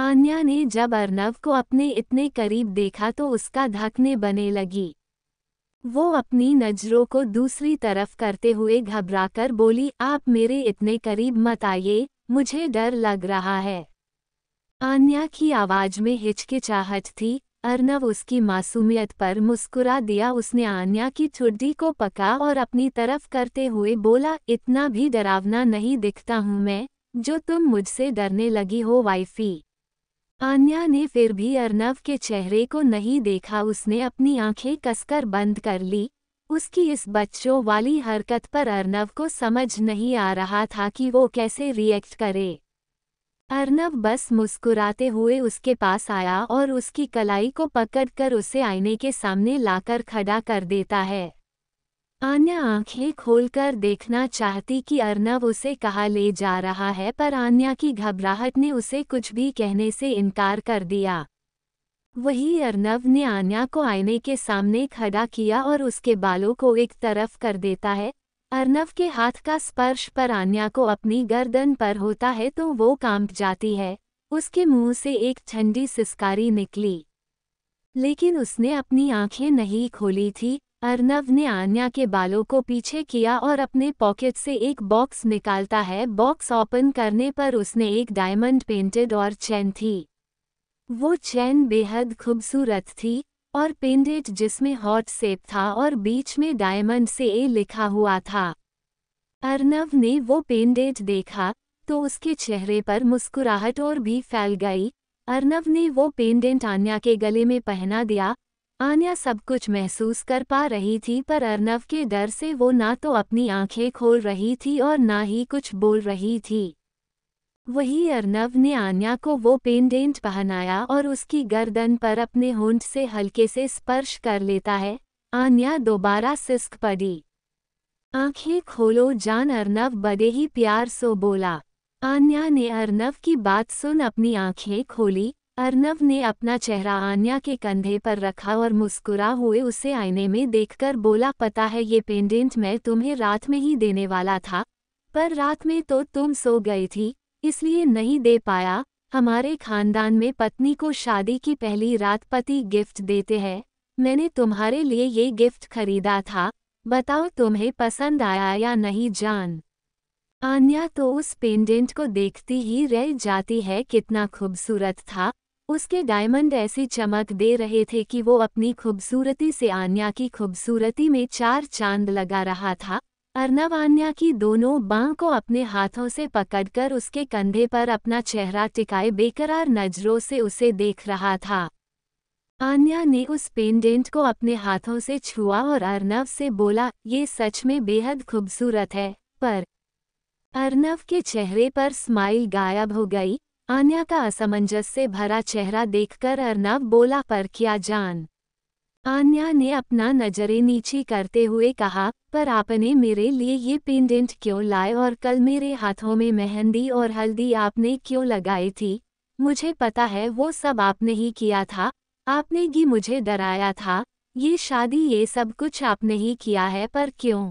आन्या ने जब अर्नव को अपने इतने करीब देखा तो उसका धकने बने लगी वो अपनी नज़रों को दूसरी तरफ करते हुए घबराकर बोली आप मेरे इतने करीब मत आइए मुझे डर लग रहा है आन्या की आवाज़ में हिचकिचाहट थी अर्नव उसकी मासूमियत पर मुस्कुरा दिया उसने आन्या की चुर्दी को पका और अपनी तरफ करते हुए बोला इतना भी डरावना नहीं दिखता हूँ मैं जो तुम मुझसे डरने लगी हो वाइफी आन्या ने फिर भी अर्नव के चेहरे को नहीं देखा उसने अपनी आंखें कसकर बंद कर ली उसकी इस बच्चों वाली हरकत पर अर्नव को समझ नहीं आ रहा था कि वो कैसे रिएक्ट करे अर्नव बस मुस्कुराते हुए उसके पास आया और उसकी कलाई को पकड़कर उसे आईने के सामने लाकर खड़ा कर देता है आन्या आंखें खोलकर देखना चाहती कि अर्नव उसे कहा ले जा रहा है पर आन्या की घबराहट ने उसे कुछ भी कहने से इनकार कर दिया वही अर्नव ने आन्या को आईने के सामने खड़ा किया और उसके बालों को एक तरफ कर देता है अर्नव के हाथ का स्पर्श पर आन्या को अपनी गर्दन पर होता है तो वो कांप जाती है उसके मुंह से एक ठंडी सिस्कारी निकली लेकिन उसने अपनी आंखें नहीं खोली थी अर्नव ने आन्या के बालों को पीछे किया और अपने पॉकेट से एक बॉक्स निकालता है बॉक्स ओपन करने पर उसने एक डायमंड पेंटेड और चैन थी वो चैन बेहद खूबसूरत थी और पेंडेट जिसमें हॉट सेप था और बीच में डायमंड से ए लिखा हुआ था अर्नव ने वो पेंडेट देखा तो उसके चेहरे पर मुस्कुराहट और भी फैल गई अर्नव ने वो पेंडेंट आन्या के गले में पहना दिया आन्या सब कुछ महसूस कर पा रही थी पर अर्नव के डर से वो ना तो अपनी आंखें खोल रही थी और ना ही कुछ बोल रही थी वही अर्नव ने आन्या को वो पेंडेंट पहनाया और उसकी गर्दन पर अपने होंठ से हल्के से स्पर्श कर लेता है आन्या दोबारा सिस्क पड़ी आंखें खोलो जान अर्नव बड़े ही प्यार सो बोला आन्या ने अर्नव की बात सुन अपनी आंखें खोली अर्नव ने अपना चेहरा आन्या के कंधे पर रखा और मुस्कुरा हुए उसे आईने में देखकर बोला पता है ये पेंडेंट मैं तुम्हें रात में ही देने वाला था पर रात में तो तुम सो गई थी इसलिए नहीं दे पाया हमारे खानदान में पत्नी को शादी की पहली रात पति गिफ्ट देते हैं मैंने तुम्हारे लिए ये गिफ्ट खरीदा था बताओ तुम्हें पसंद आया या नहीं जान आन्या तो उस पेंडेंट को देखती ही रह जाती है कितना खूबसूरत था उसके डायमंड ऐसी चमक दे रहे थे कि वो अपनी खूबसूरती से आन्या की खूबसूरती में चार चांद लगा रहा था अर्नव आन्या की दोनों बाँ को अपने हाथों से पकड़कर उसके कंधे पर अपना चेहरा टिकाए बेकरार नजरों से उसे देख रहा था आन्या ने उस पेंडेंट को अपने हाथों से छुआ और अर्नव से बोला ये सच में बेहद खूबसूरत है पर अर्नव के चेहरे पर स्माइल गायब हो गई आन्या का असमंजस से भरा चेहरा देखकर अर्नव बोला पर क्या जान आन्या ने अपना नजरे नीची करते हुए कहा पर आपने मेरे लिए ये पेंडेंट क्यों लाए और कल मेरे हाथों में मेहंदी और हल्दी आपने क्यों लगाई थी मुझे पता है वो सब आपने ही किया था आपने ही मुझे डराया था ये शादी ये सब कुछ आपने ही किया है पर क्यों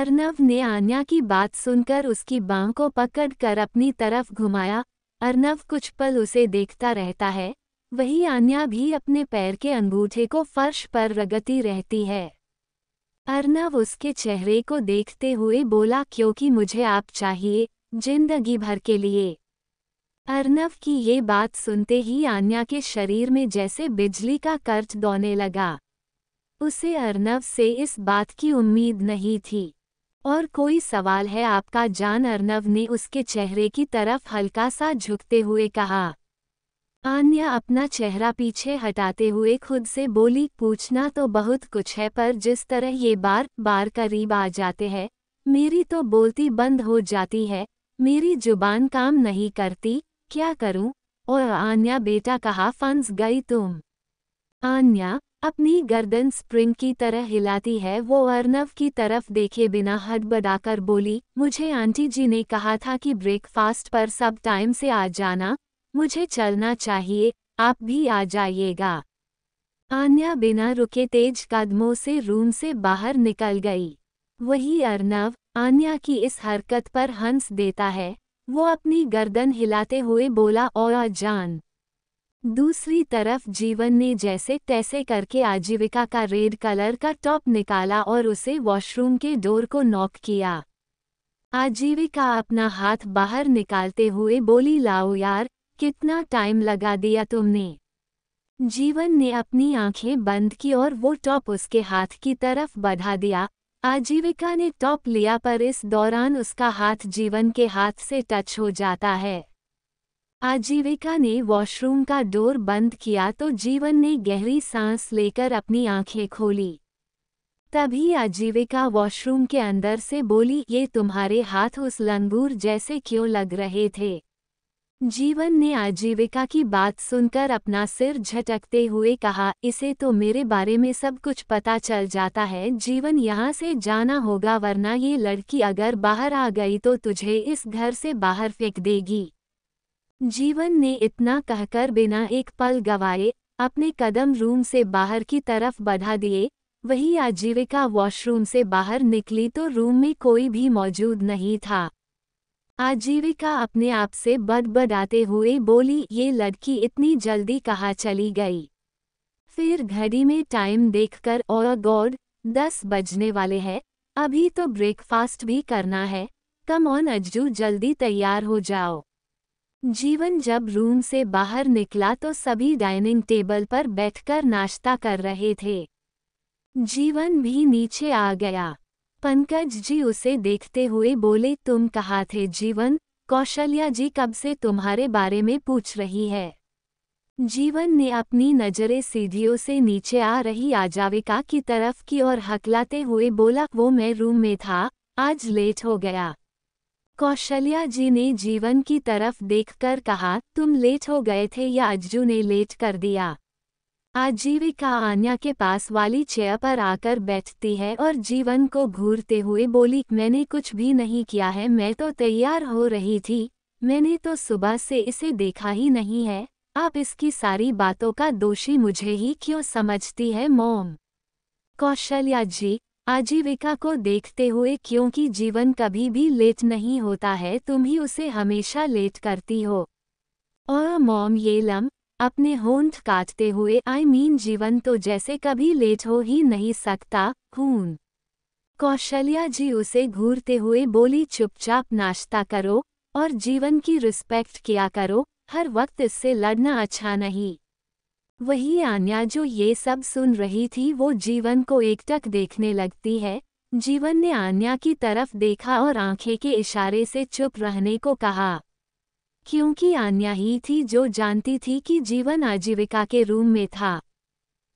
अर्नव ने आन्या की बात सुनकर उसकी बांह को पकड़ कर अपनी तरफ घुमाया अर्नव कुछ पल उसे देखता रहता है वही आन्या भी अपने पैर के अंगूठे को फर्श पर रगती रहती है अर्नव उसके चेहरे को देखते हुए बोला क्योंकि मुझे आप चाहिए जिंदगी भर के लिए अर्नव की ये बात सुनते ही आन्या के शरीर में जैसे बिजली का कर्ज दौने लगा उसे अर्नव से इस बात की उम्मीद नहीं थी और कोई सवाल है आपका जान अर्नव ने उसके चेहरे की तरफ हल्का सा झुकते हुए कहा आन्या अपना चेहरा पीछे हटाते हुए खुद से बोली पूछना तो बहुत कुछ है पर जिस तरह ये बार बार करीब आ जाते हैं मेरी तो बोलती बंद हो जाती है मेरी जुबान काम नहीं करती क्या करूं और आन्या बेटा कहा फंस गई तुम आन्या अपनी गर्दन स्प्रिंग की तरह हिलाती है वो अर्नव की तरफ देखे बिना हड़बड़ाकर बोली मुझे आंटी जी ने कहा था कि ब्रेकफास्ट पर सब टाइम से आ जाना मुझे चलना चाहिए आप भी आ जाइएगा आन्या बिना रुके तेज कदमों से रूम से बाहर निकल गई वही अर्नव आन्या की इस हरकत पर हंस देता है वो अपनी गर्दन हिलाते हुए बोला और जान दूसरी तरफ जीवन ने जैसे तैसे करके आजीविका का रेड कलर का टॉप निकाला और उसे वॉशरूम के डोर को नॉक किया आजीविका अपना हाथ बाहर निकालते हुए बोली लाओ यार कितना टाइम लगा दिया तुमने जीवन ने अपनी आंखें बंद की और वो टॉप उसके हाथ की तरफ बढ़ा दिया आजीविका ने टॉप लिया पर इस दौरान उसका हाथ जीवन के हाथ से टच हो जाता है आजीविका ने वॉशरूम का डोर बंद किया तो जीवन ने गहरी सांस लेकर अपनी आंखें खोली तभी आजीविका वॉशरूम के अंदर से बोली ये तुम्हारे हाथ उस लंगूर जैसे क्यों लग रहे थे जीवन ने आजीविका की बात सुनकर अपना सिर झटकते हुए कहा इसे तो मेरे बारे में सब कुछ पता चल जाता है जीवन यहाँ से जाना होगा वरना ये लड़की अगर बाहर आ गई तो तुझे इस घर से बाहर फेंक देगी जीवन ने इतना कहकर बिना एक पल गवाए अपने कदम रूम से बाहर की तरफ बढ़ा दिए वही आजीविका वॉशरूम से बाहर निकली तो रूम में कोई भी मौजूद नहीं था आजीविका अपने आप से बदबदाते हुए बोली ये लड़की इतनी जल्दी कहा चली गई फिर घड़ी में टाइम देखकर और गॉड दस बजने वाले हैं अभी तो ब्रेकफास्ट भी करना है कम ऑन अज्जू जल्दी तैयार हो जाओ जीवन जब रूम से बाहर निकला तो सभी डाइनिंग टेबल पर बैठकर नाश्ता कर रहे थे जीवन भी नीचे आ गया पंकज जी उसे देखते हुए बोले तुम कहा थे जीवन कौशल्या जी कब से तुम्हारे बारे में पूछ रही है जीवन ने अपनी नजरें सीढ़ियों से नीचे आ रही आजाविका की तरफ की ओर हकलाते हुए बोला वो मैं रूम में था आज लेट हो गया कौशल्या जी ने जीवन की तरफ देखकर कहा तुम लेट हो गए थे या अज्जू ने लेट कर दिया आजीविका आन्या के पास वाली चेयर पर आकर बैठती है और जीवन को घूरते हुए बोली मैंने कुछ भी नहीं किया है मैं तो तैयार हो रही थी मैंने तो सुबह से इसे देखा ही नहीं है आप इसकी सारी बातों का दोषी मुझे ही क्यों समझती है मोम कौशल्या जी आजीविका को देखते हुए क्योंकि जीवन कभी भी लेट नहीं होता है तुम ही उसे हमेशा लेट करती हो और मॉम ये लम अपने होंठ काटते हुए आई I मीन mean जीवन तो जैसे कभी लेट हो ही नहीं सकता खून कौशल्या जी उसे घूरते हुए बोली चुपचाप नाश्ता करो और जीवन की रिस्पेक्ट किया करो हर वक्त इससे लड़ना अच्छा नहीं वही आन्या जो ये सब सुन रही थी वो जीवन को एकटक देखने लगती है जीवन ने आन्या की तरफ देखा और आंखें के इशारे से चुप रहने को कहा क्योंकि आन्या ही थी जो जानती थी कि जीवन आजीविका के रूम में था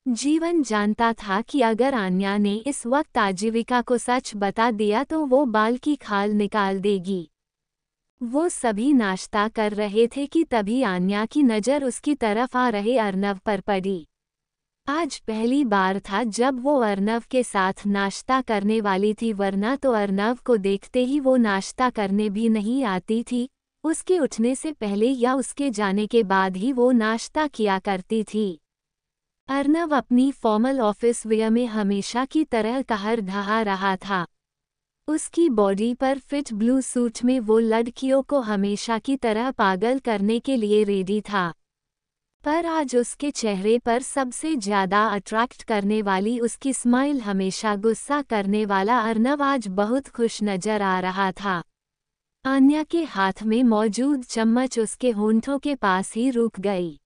जीवन जानता था कि अगर आन्या ने इस वक्त आजीविका को सच बता दिया तो वो बाल की खाल निकाल देगी वो सभी नाश्ता कर रहे थे कि तभी आन्या की नज़र उसकी तरफ आ रहे अर्नव पर पड़ी आज पहली बार था जब वो अर्नव के साथ नाश्ता करने वाली थी वरना तो अर्नव को देखते ही वो नाश्ता करने भी नहीं आती थी उसके उठने से पहले या उसके जाने के बाद ही वो नाश्ता किया करती थी अर्नव अपनी फॉर्मल ऑफिस वेयर में हमेशा की तरह कहर ढहा रहा था उसकी बॉडी पर फिट ब्लू सूट में वो लड़कियों को हमेशा की तरह पागल करने के लिए रेडी था पर आज उसके चेहरे पर सबसे ज्यादा अट्रैक्ट करने वाली उसकी स्माइल हमेशा गुस्सा करने वाला अर्नव आज बहुत खुश नजर आ रहा था आन्या के हाथ में मौजूद चम्मच उसके होंठों के पास ही रुक गई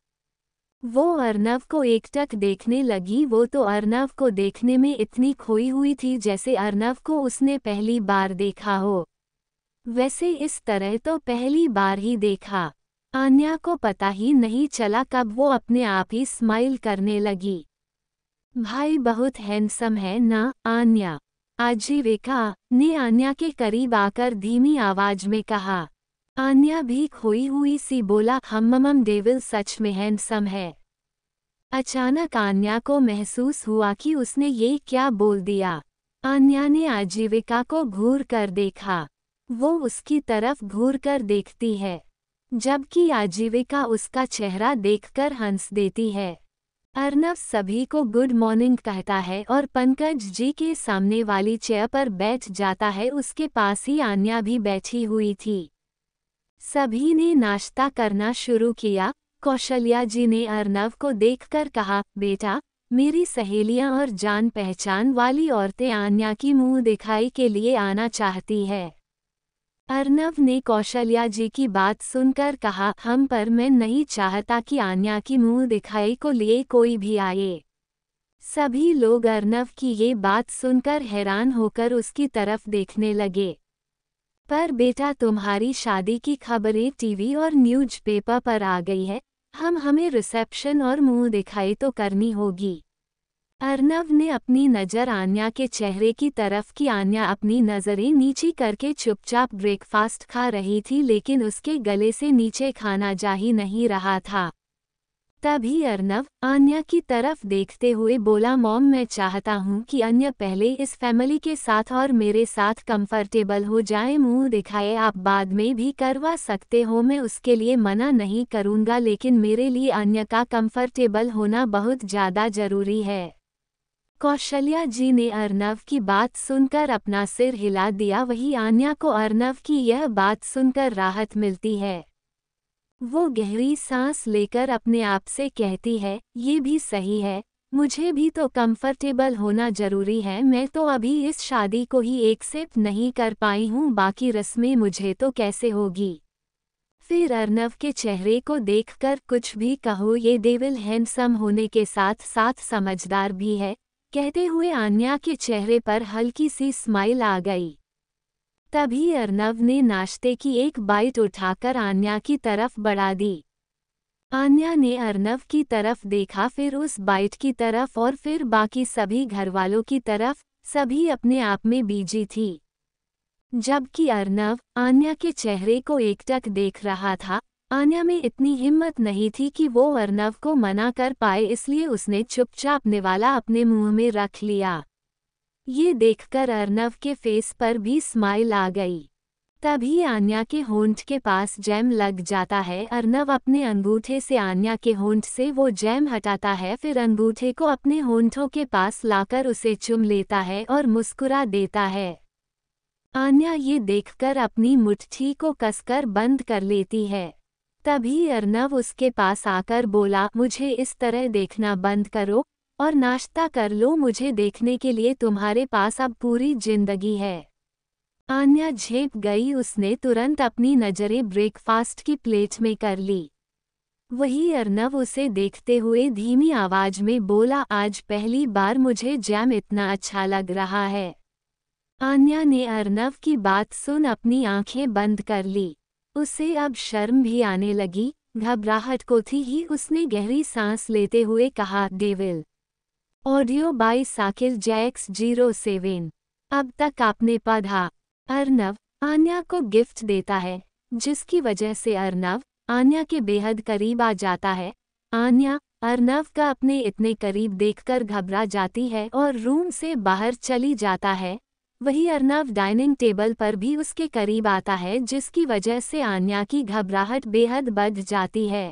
वो अर्नव को एकटक देखने लगी वो तो अर्नव को देखने में इतनी खोई हुई थी जैसे अर्नव को उसने पहली बार देखा हो वैसे इस तरह तो पहली बार ही देखा आन्या को पता ही नहीं चला कब वो अपने आप ही स्माइल करने लगी भाई बहुत हैंडसम है ना आन्या आजीविका ने आन्या के करीब आकर धीमी आवाज में कहा आन्या भी खोई हुई सी बोला हम्मम डेविल सच में हैंडसम है अचानक आन्या को महसूस हुआ कि उसने ये क्या बोल दिया आन्या ने आजीविका को घूर कर देखा वो उसकी तरफ घूर कर देखती है जबकि आजीविका उसका चेहरा देखकर हंस देती है अर्नव सभी को गुड मॉर्निंग कहता है और पंकज जी के सामने वाली चेयर पर बैठ जाता है उसके पास ही आन्या भी बैठी हुई थी सभी ने नाश्ता करना शुरू किया कौशल्या जी ने अर्नव को देखकर कहा बेटा मेरी सहेलियां और जान पहचान वाली औरतें आन्या की मुंह दिखाई के लिए आना चाहती है अर्नव ने कौशल्या जी की बात सुनकर कहा हम पर मैं नहीं चाहता कि आन्या की मुंह दिखाई को लिए कोई भी आए सभी लोग अर्नव की ये बात सुनकर हैरान होकर उसकी तरफ देखने लगे पर बेटा तुम्हारी शादी की खबरें टीवी और न्यूज पेपर पर आ गई है हम हमें रिसेप्शन और मुंह दिखाई तो करनी होगी अर्नव ने अपनी नज़र आन्या के चेहरे की तरफ की आन्या अपनी नज़रें नीची करके चुपचाप ब्रेकफास्ट खा रही थी लेकिन उसके गले से नीचे खाना जा ही नहीं रहा था लगता भी अर्नव आन्या की तरफ देखते हुए बोला मॉम मैं चाहता हूँ कि अन्य पहले इस फैमिली के साथ और मेरे साथ कंफर्टेबल हो जाए मुंह दिखाए आप बाद में भी करवा सकते हो मैं उसके लिए मना नहीं करूँगा लेकिन मेरे लिए अन्य का कंफर्टेबल होना बहुत ज़्यादा ज़रूरी है कौशल्या जी ने अर्नव की बात सुनकर अपना सिर हिला दिया वही आन्या को अर्नव की यह बात सुनकर राहत मिलती है वो गहरी सांस लेकर अपने आप से कहती है ये भी सही है मुझे भी तो कंफर्टेबल होना जरूरी है मैं तो अभी इस शादी को ही एक्सेप्ट नहीं कर पाई हूँ बाकी रस्में मुझे तो कैसे होगी फिर अर्नव के चेहरे को देखकर कुछ भी कहो ये देविल हैंडसम होने के साथ साथ समझदार भी है कहते हुए आन्या के चेहरे पर हल्की सी स्माइल आ गई तभी अर्नव ने नाश्ते की एक बाइट उठाकर आन्या की तरफ बढ़ा दी आन्या ने अर्नव की तरफ देखा फिर उस बाइट की तरफ और फिर बाकी सभी घरवालों की तरफ सभी अपने आप में बीजी थी जबकि अर्नव आन्या के चेहरे को एकटक देख रहा था आन्या में इतनी हिम्मत नहीं थी कि वो अर्नव को मना कर पाए इसलिए उसने चुपचाप निवाला अपने मुंह में रख लिया ये देखकर अर्नव के फेस पर भी स्माइल आ गई तभी आन्या के होंठ के पास जैम लग जाता है अर्नव अपने अंगूठे से आन्या के होंठ से वो जैम हटाता है फिर अंगूठे को अपने होंठों के पास लाकर उसे चुम लेता है और मुस्कुरा देता है आन्या ये देखकर अपनी मुट्ठी को कसकर बंद कर लेती है तभी अर्नव उसके पास आकर बोला मुझे इस तरह देखना बंद करो और नाश्ता कर लो मुझे देखने के लिए तुम्हारे पास अब पूरी जिंदगी है आन्या झेप गई उसने तुरंत अपनी नज़रें ब्रेकफास्ट की प्लेट में कर ली वही अर्नव उसे देखते हुए धीमी आवाज में बोला आज पहली बार मुझे जैम इतना अच्छा लग रहा है आन्या ने अर्नव की बात सुन अपनी आंखें बंद कर ली उसे अब शर्म भी आने लगी घबराहट को थी ही उसने गहरी सांस लेते हुए कहा डेविल ऑडियो बाई साकिर जैक्स जीरो सेवेन अब तक आपने पढ़ा अर्नव आन्या को गिफ्ट देता है जिसकी वजह से अर्नव आन्या के बेहद करीब आ जाता है आन्या अर्नव का अपने इतने करीब देखकर घबरा जाती है और रूम से बाहर चली जाता है वही अर्नव डाइनिंग टेबल पर भी उसके करीब आता है जिसकी वजह से आन्या की घबराहट बेहद बढ़ जाती है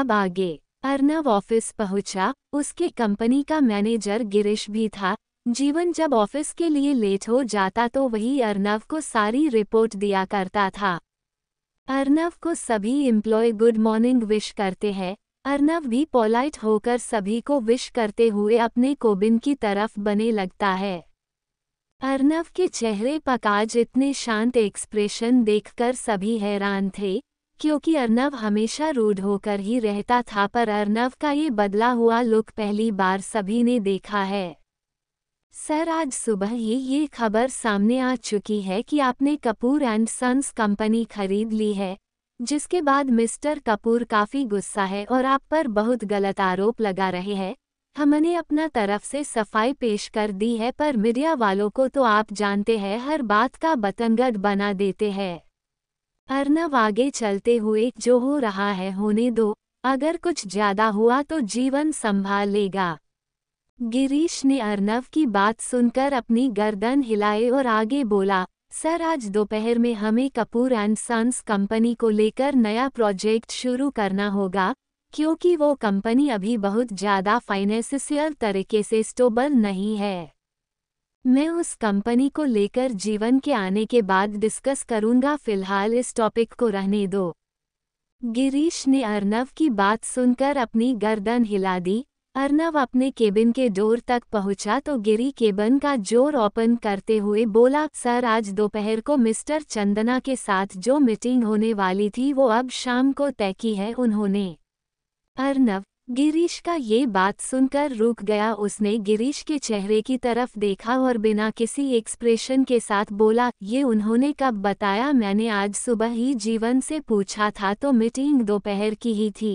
अब आगे अर्नव ऑफिस पहुंचा उसके कंपनी का मैनेजर गिरीश भी था जीवन जब ऑफिस के लिए लेट हो जाता तो वही अर्नव को सारी रिपोर्ट दिया करता था अर्नव को सभी एम्प्लॉय गुड मॉर्निंग विश करते हैं अर्नव भी पोलाइट होकर सभी को विश करते हुए अपने कोबिन की तरफ बने लगता है अर्नव के चेहरे पकाज इतने शांत एक्सप्रेशन देखकर सभी हैरान थे क्योंकि अर्नव हमेशा रूढ़ होकर ही रहता था पर अर्नव का ये बदला हुआ लुक पहली बार सभी ने देखा है सर आज सुबह ही ये खबर सामने आ चुकी है कि आपने कपूर एंड सन्स कंपनी खरीद ली है जिसके बाद मिस्टर कपूर काफ़ी गुस्सा है और आप पर बहुत गलत आरोप लगा रहे हैं हमने अपना तरफ से सफाई पेश कर दी है पर मीडिया वालों को तो आप जानते हैं हर बात का बतंगड़ बना देते हैं अर्नव आगे चलते हुए जो हो रहा है होने दो अगर कुछ ज्यादा हुआ तो जीवन संभाल लेगा गिरीश ने अर्नव की बात सुनकर अपनी गर्दन हिलाए और आगे बोला सर आज दोपहर में हमें कपूर एंड सन्स कंपनी को लेकर नया प्रोजेक्ट शुरू करना होगा क्योंकि वो कंपनी अभी बहुत ज़्यादा फाइनेंसियल तरीके से स्टेबल नहीं है मैं उस कंपनी को लेकर जीवन के आने के बाद डिस्कस करूंगा फिलहाल इस टॉपिक को रहने दो गिरीश ने अर्नव की बात सुनकर अपनी गर्दन हिला दी अर्नव अपने केबिन के डोर तक पहुंचा तो गिरी केबिन का जोर ओपन करते हुए बोला सर आज दोपहर को मिस्टर चंदना के साथ जो मीटिंग होने वाली थी वो अब शाम को तय की है उन्होंने अर्नव गिरीश का ये बात सुनकर रुक गया उसने गिरीश के चेहरे की तरफ देखा और बिना किसी एक्सप्रेशन के साथ बोला ये उन्होंने कब बताया मैंने आज सुबह ही जीवन से पूछा था तो मीटिंग दोपहर की ही थी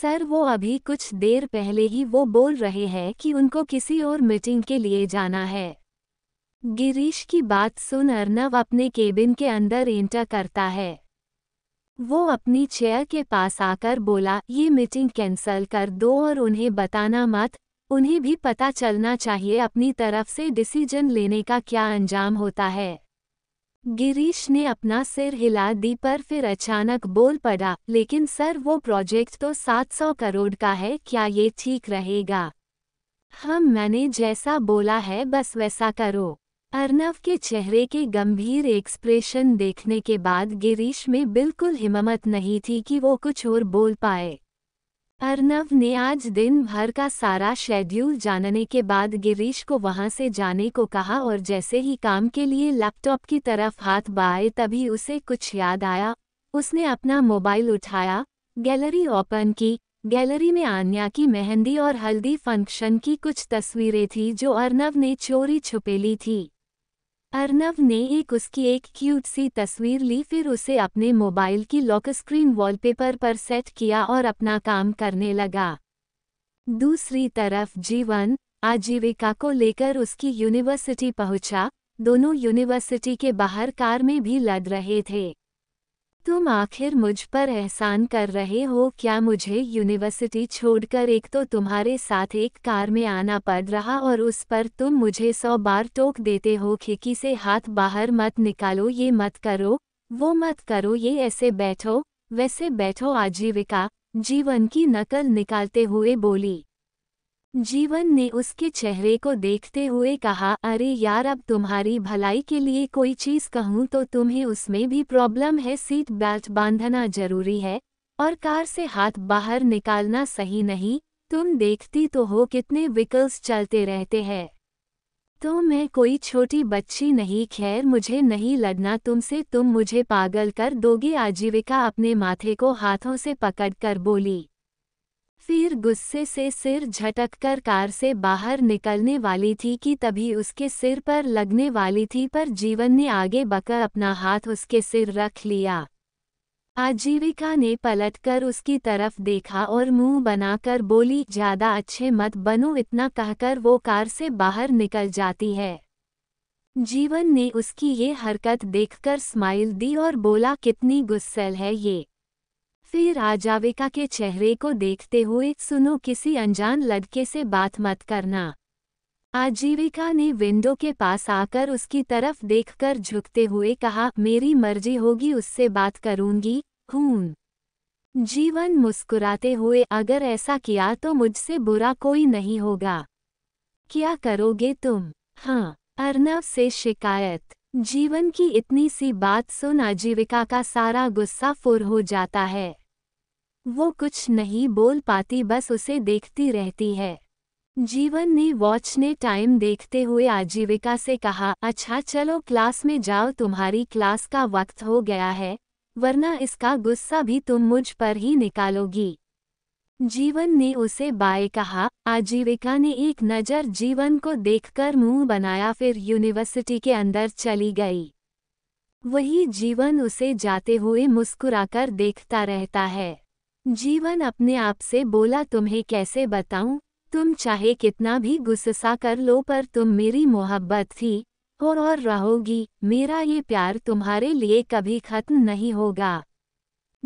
सर वो अभी कुछ देर पहले ही वो बोल रहे हैं कि उनको किसी और मीटिंग के लिए जाना है गिरीश की बात सुन अर्नव अपने केबिन के अंदर एंटर करता है वो अपनी चेयर के पास आकर बोला ये मीटिंग कैंसल कर दो और उन्हें बताना मत उन्हें भी पता चलना चाहिए अपनी तरफ से डिसीजन लेने का क्या अंजाम होता है गिरीश ने अपना सिर हिला दी पर फिर अचानक बोल पड़ा लेकिन सर वो प्रोजेक्ट तो 700 करोड़ का है क्या ये ठीक रहेगा हम हाँ, मैंने जैसा बोला है बस वैसा करो अर्नव के चेहरे के गंभीर एक्सप्रेशन देखने के बाद गिरीश में बिल्कुल हिम्मत नहीं थी कि वो कुछ और बोल पाए अर्नव ने आज दिन भर का सारा शेड्यूल जानने के बाद गिरीश को वहां से जाने को कहा और जैसे ही काम के लिए लैपटॉप की तरफ हाथ बहाए तभी उसे कुछ याद आया उसने अपना मोबाइल उठाया गैलरी ओपन की गैलरी में आन्या की मेहंदी और हल्दी फंक्शन की कुछ तस्वीरें थी जो अर्नव ने चोरी छुपेली थी अर्नव ने एक उसकी एक क्यूट सी तस्वीर ली फिर उसे अपने मोबाइल की लॉक स्क्रीन वॉलपेपर पर सेट किया और अपना काम करने लगा दूसरी तरफ जीवन आजीविका को लेकर उसकी यूनिवर्सिटी पहुंचा दोनों यूनिवर्सिटी के बाहर कार में भी लड़ रहे थे तुम आखिर मुझ पर एहसान कर रहे हो क्या मुझे यूनिवर्सिटी छोड़कर एक तो तुम्हारे साथ एक कार में आना पड़ रहा और उस पर तुम मुझे सौ बार टोक देते हो खिड़की से हाथ बाहर मत निकालो ये मत करो वो मत करो ये ऐसे बैठो वैसे बैठो आजीविका जीवन की नकल निकालते हुए बोली जीवन ने उसके चेहरे को देखते हुए कहा अरे यार अब तुम्हारी भलाई के लिए कोई चीज़ कहूँ तो तुम्हें उसमें भी प्रॉब्लम है सीट बेल्ट बांधना जरूरी है और कार से हाथ बाहर निकालना सही नहीं तुम देखती तो हो कितने विकल्स चलते रहते हैं तो मैं कोई छोटी बच्ची नहीं खैर मुझे नहीं लड़ना तुमसे तुम मुझे पागल कर दोगे आजीविका अपने माथे को हाथों से पकड़कर बोली फिर गुस्से से सिर झटककर कार से बाहर निकलने वाली थी कि तभी उसके सिर पर लगने वाली थी पर जीवन ने आगे बकर अपना हाथ उसके सिर रख लिया आजीविका ने पलटकर उसकी तरफ देखा और मुंह बनाकर बोली ज्यादा अच्छे मत बनो इतना कहकर वो कार से बाहर निकल जाती है जीवन ने उसकी ये हरकत देखकर स्माइल दी और बोला कितनी गुस्सेल है ये फिर राजाविका के चेहरे को देखते हुए सुनो किसी अनजान लड़के से बात मत करना आजीविका ने विंडो के पास आकर उसकी तरफ देखकर झुकते हुए कहा मेरी मर्जी होगी उससे बात करूंगी हूं जीवन मुस्कुराते हुए अगर ऐसा किया तो मुझसे बुरा कोई नहीं होगा क्या करोगे तुम हाँ अर्नव से शिकायत जीवन की इतनी सी बात सुन आजीविका का सारा गुस्सा फुर हो जाता है वो कुछ नहीं बोल पाती बस उसे देखती रहती है जीवन ने वॉच ने टाइम देखते हुए आजीविका से कहा अच्छा चलो क्लास में जाओ तुम्हारी क्लास का वक्त हो गया है वरना इसका गुस्सा भी तुम मुझ पर ही निकालोगी जीवन ने उसे बाय कहा आजीविका ने एक नज़र जीवन को देखकर मुंह बनाया फिर यूनिवर्सिटी के अंदर चली गई वही जीवन उसे जाते हुए मुस्कुराकर देखता रहता है जीवन अपने आप से बोला तुम्हें कैसे बताऊं तुम चाहे कितना भी गुस्सा कर लो पर तुम मेरी मोहब्बत थी और और रहोगी मेरा ये प्यार तुम्हारे लिए कभी खत्म नहीं होगा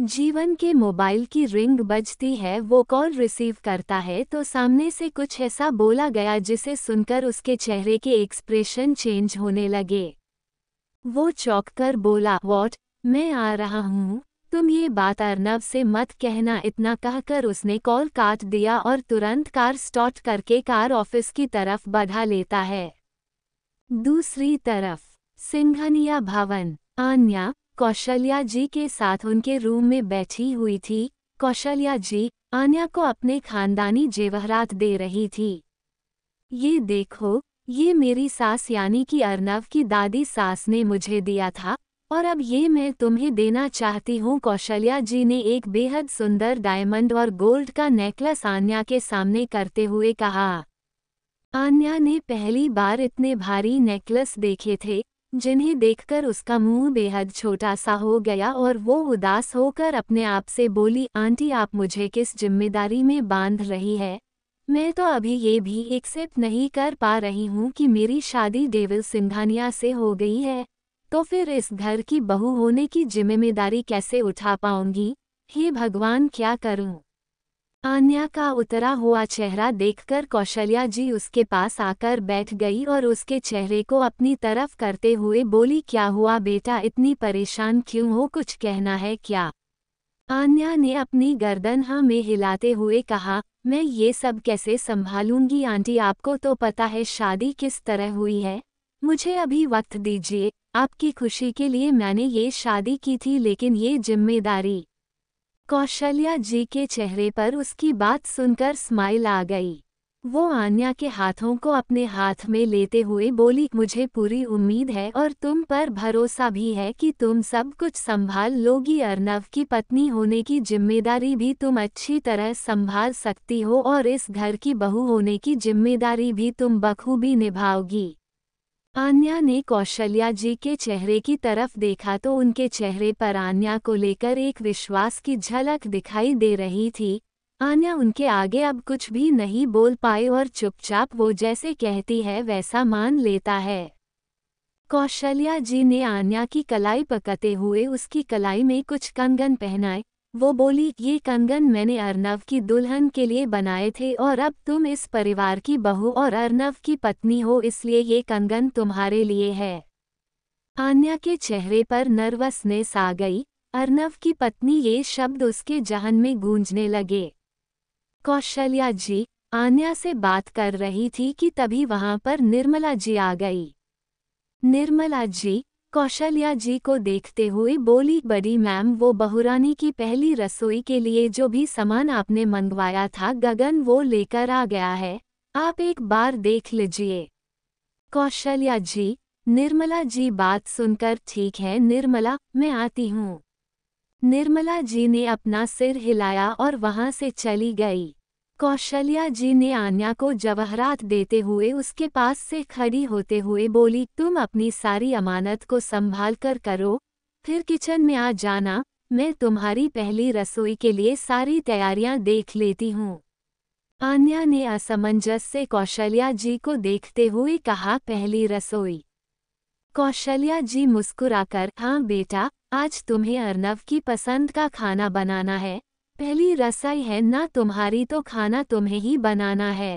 जीवन के मोबाइल की रिंग बजती है वो कॉल रिसीव करता है तो सामने से कुछ ऐसा बोला गया जिसे सुनकर उसके चेहरे के एक्सप्रेशन चेंज होने लगे वो चौंक कर बोला वॉट मैं आ रहा हूँ तुम ये बात अर्नव से मत कहना इतना कहकर उसने कॉल काट दिया और तुरंत कार स्टॉट करके कार ऑफिस की तरफ बढ़ा लेता है दूसरी तरफ सिंघनिया भवन आन्या कौशल्या जी के साथ उनके रूम में बैठी हुई थी कौशल्या जी आन्या को अपने खानदानी जेवहरात दे रही थी ये देखो ये मेरी सास यानी कि अर्नव की दादी सास ने मुझे दिया था और अब ये मैं तुम्हें देना चाहती हूँ कौशल्या जी ने एक बेहद सुंदर डायमंड और गोल्ड का नेकलेस आन्या के सामने करते हुए कहा आन्या ने पहली बार इतने भारी नेकलेस देखे थे जिन्हें देखकर उसका मुंह बेहद छोटा सा हो गया और वो उदास होकर अपने आप से बोली आंटी आप मुझे किस जिम्मेदारी में बांध रही है मैं तो अभी ये भी एक्सेप्ट नहीं कर पा रही हूँ कि मेरी शादी डेविल सिंघानिया से हो गई है तो फिर इस घर की बहू होने की जिम्मेदारी कैसे उठा पाऊंगी हे भगवान क्या करूं? आन्या का उतरा हुआ चेहरा देखकर कौशल्या जी उसके पास आकर बैठ गई और उसके चेहरे को अपनी तरफ करते हुए बोली क्या हुआ बेटा इतनी परेशान क्यों हो कुछ कहना है क्या आन्या ने अपनी गर्दन हा में हिलाते हुए कहा मैं ये सब कैसे संभालूंगी आंटी आपको तो पता है शादी किस तरह हुई है मुझे अभी वक्त दीजिए आपकी खुशी के लिए मैंने ये शादी की थी लेकिन ये जिम्मेदारी कौशल्या जी के चेहरे पर उसकी बात सुनकर स्माइल आ गई वो आन्या के हाथों को अपने हाथ में लेते हुए बोली मुझे पूरी उम्मीद है और तुम पर भरोसा भी है कि तुम सब कुछ संभाल लोगी अर्नव की पत्नी होने की जिम्मेदारी भी तुम अच्छी तरह संभाल सकती हो और इस घर की बहू होने की जिम्मेदारी भी तुम बखूबी निभाओगी आन्या ने कौशल्या जी के चेहरे की तरफ देखा तो उनके चेहरे पर आन्या को लेकर एक विश्वास की झलक दिखाई दे रही थी आन्या उनके आगे अब कुछ भी नहीं बोल पाए और चुपचाप वो जैसे कहती है वैसा मान लेता है कौशल्या जी ने आन्या की कलाई पकते हुए उसकी कलाई में कुछ कंगन पहनाए वो बोली ये कंगन मैंने अर्नव की दुल्हन के लिए बनाए थे और अब तुम इस परिवार की बहू और अर्नव की पत्नी हो इसलिए ये कंगन तुम्हारे लिए है आन्या के चेहरे पर नर्वसनेस आ गई अर्नव की पत्नी ये शब्द उसके जहन में गूंजने लगे कौशल्या जी आन्या से बात कर रही थी कि तभी वहां पर निर्मला जी आ गई निर्मला जी कौशल्या जी को देखते हुए बोली बड़ी मैम वो बहुरानी की पहली रसोई के लिए जो भी सामान आपने मंगवाया था गगन वो लेकर आ गया है आप एक बार देख लीजिए कौशल्या जी निर्मला जी बात सुनकर ठीक है निर्मला मैं आती हूँ निर्मला जी ने अपना सिर हिलाया और वहाँ से चली गई कौशल्या जी ने आन्या को जवाहरात देते हुए उसके पास से खड़ी होते हुए बोली तुम अपनी सारी अमानत को संभाल कर करो फिर किचन में आ जाना मैं तुम्हारी पहली रसोई के लिए सारी तैयारियां देख लेती हूँ आन्या ने असमंजस से कौशल्या जी को देखते हुए कहा पहली रसोई कौशल्या जी मुस्कुराकर हाँ बेटा आज तुम्हें अर्नव की पसंद का खाना बनाना है पहली रसाई है ना तुम्हारी तो खाना तुम्हें ही बनाना है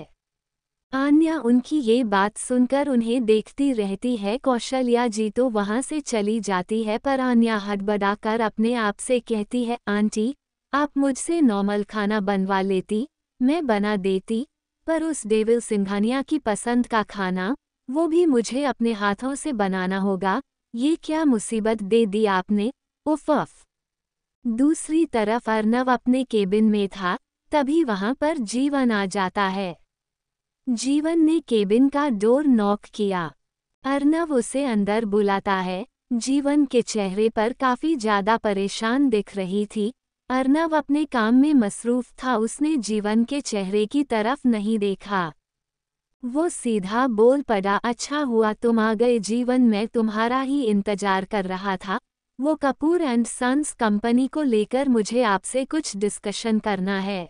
आन्या उनकी ये बात सुनकर उन्हें देखती रहती है कौशल्या जी तो वहाँ से चली जाती है पर आन्या हड़बड़ाकर अपने आप से कहती है आंटी आप मुझसे नॉर्मल खाना बनवा लेती मैं बना देती पर उस डेविल सिंघानिया की पसंद का खाना वो भी मुझे अपने हाथों से बनाना होगा ये क्या मुसीबत दे दी आपने उफ उफ दूसरी तरफ अर्नव अपने केबिन में था तभी वहां पर जीवन आ जाता है जीवन ने केबिन का डोर नॉक किया अर्नव उसे अंदर बुलाता है जीवन के चेहरे पर काफी ज्यादा परेशान दिख रही थी अर्नव अपने काम में मसरूफ था उसने जीवन के चेहरे की तरफ नहीं देखा वो सीधा बोल पड़ा अच्छा हुआ तुम आ गए जीवन मैं तुम्हारा ही इंतजार कर रहा था वो कपूर एंड सन्स कंपनी को लेकर मुझे आपसे कुछ डिस्कशन करना है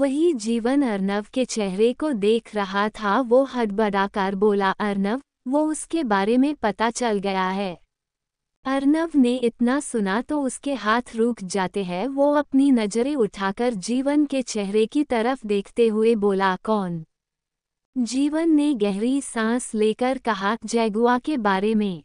वही जीवन अर्नव के चेहरे को देख रहा था वो हड़बड़ाकर बोला अर्नव वो उसके बारे में पता चल गया है अर्नव ने इतना सुना तो उसके हाथ रुक जाते हैं वो अपनी नजरें उठाकर जीवन के चेहरे की तरफ देखते हुए बोला कौन जीवन ने गहरी सांस लेकर कहा जैगुआ के बारे में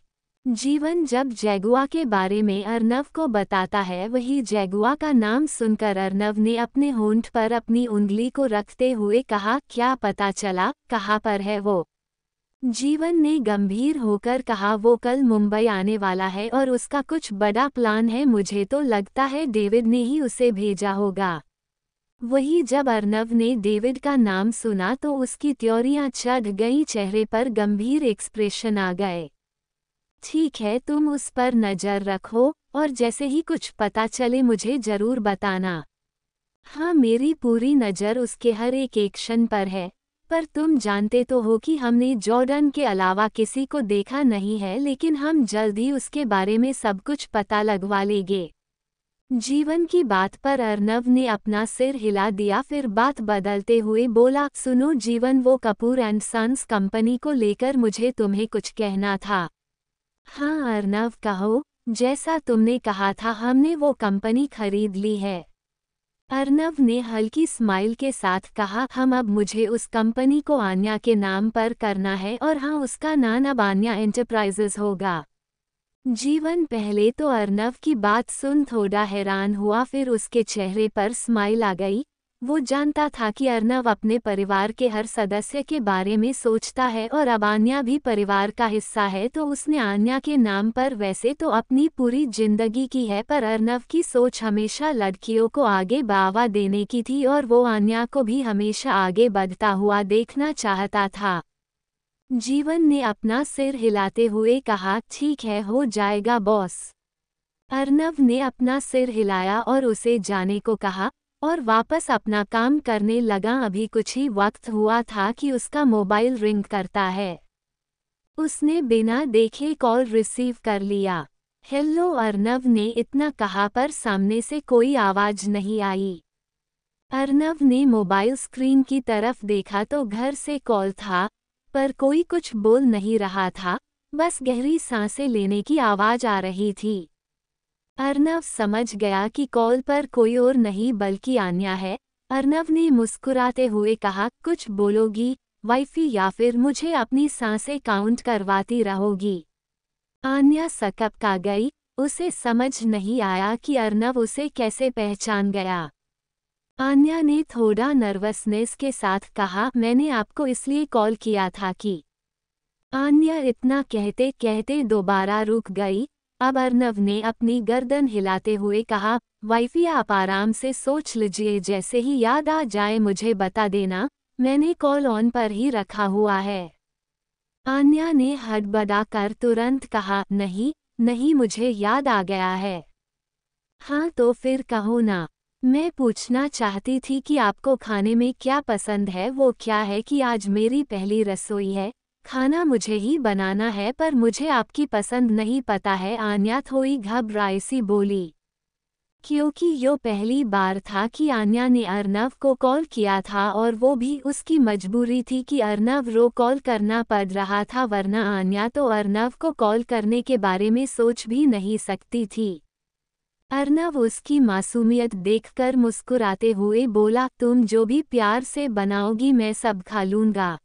जीवन जब जैगुआ के बारे में अर्नव को बताता है वही जैगुआ का नाम सुनकर अर्नव ने अपने होंठ पर अपनी उंगली को रखते हुए कहा क्या पता चला कहाँ पर है वो जीवन ने गंभीर होकर कहा वो कल मुंबई आने वाला है और उसका कुछ बड़ा प्लान है मुझे तो लगता है डेविड ने ही उसे भेजा होगा वही जब अर्नव ने डेविड का नाम सुना तो उसकी त्योरियां चढ़ गई चेहरे पर गंभीर एक्सप्रेशन आ गए ठीक है तुम उस पर नज़र रखो और जैसे ही कुछ पता चले मुझे ज़रूर बताना हाँ मेरी पूरी नज़र उसके हर एक एक्शन पर है पर तुम जानते तो हो कि हमने जॉर्डन के अलावा किसी को देखा नहीं है लेकिन हम जल्द ही उसके बारे में सब कुछ पता लगवा लेंगे जीवन की बात पर अर्नव ने अपना सिर हिला दिया फिर बात बदलते हुए बोला सुनो जीवन वो कपूर एंड सन्स कंपनी को लेकर मुझे तुम्हें कुछ कहना था हाँ अर्नव कहो जैसा तुमने कहा था हमने वो कंपनी खरीद ली है अर्नव ने हल्की स्माइल के साथ कहा हम अब मुझे उस कंपनी को आन्या के नाम पर करना है और हाँ उसका नाम अब आन्या एंटरप्राइजेस होगा जीवन पहले तो अर्नव की बात सुन थोड़ा हैरान हुआ फिर उसके चेहरे पर स्माइल आ गई वो जानता था कि अर्नव अपने परिवार के हर सदस्य के बारे में सोचता है और अब आन्या भी परिवार का हिस्सा है तो उसने आन्या के नाम पर वैसे तो अपनी पूरी जिंदगी की है पर अर्नव की सोच हमेशा लड़कियों को आगे बावा देने की थी और वो आन्या को भी हमेशा आगे बढ़ता हुआ देखना चाहता था जीवन ने अपना सिर हिलाते हुए कहा ठीक है हो जाएगा बॉस अर्नव ने अपना सिर हिलाया और उसे जाने को कहा और वापस अपना काम करने लगा अभी कुछ ही वक्त हुआ था कि उसका मोबाइल रिंग करता है उसने बिना देखे कॉल रिसीव कर लिया हेलो अर्नव ने इतना कहा पर सामने से कोई आवाज नहीं आई अर्नव ने मोबाइल स्क्रीन की तरफ देखा तो घर से कॉल था पर कोई कुछ बोल नहीं रहा था बस गहरी सांसें लेने की आवाज आ रही थी अर्नव समझ गया कि कॉल पर कोई और नहीं बल्कि आन्या है अर्नव ने मुस्कुराते हुए कहा कुछ बोलोगी वाइफी या फिर मुझे अपनी सांसें काउंट करवाती रहोगी आन्या सकप का गई उसे समझ नहीं आया कि अर्नव उसे कैसे पहचान गया आन्या ने थोड़ा नर्वसनेस के साथ कहा मैंने आपको इसलिए कॉल किया था कि आन्या इतना कहते कहते दोबारा रुक गई अब अर्नव ने अपनी गर्दन हिलाते हुए कहा वाइफी आप आराम से सोच लीजिए जैसे ही याद आ जाए मुझे बता देना मैंने कॉल ऑन पर ही रखा हुआ है आन्या ने हडबदा कर तुरंत कहा नहीं नहीं मुझे याद आ गया है हाँ तो फिर कहो ना मैं पूछना चाहती थी कि आपको खाने में क्या पसंद है वो क्या है कि आज मेरी पहली रसोई है खाना मुझे ही बनाना है पर मुझे आपकी पसंद नहीं पता है आन्या थोड़ी घबराए सी बोली क्योंकि यो पहली बार था कि आन्या ने अर्नव को कॉल किया था और वो भी उसकी मजबूरी थी कि अर्नव रो कॉल करना पड़ रहा था वरना आन्या तो अर्नव को कॉल करने के बारे में सोच भी नहीं सकती थी अर्नव उसकी मासूमियत देखकर मुस्कुराते हुए बोला तुम जो भी प्यार से बनाओगी मैं सब खा लूंगा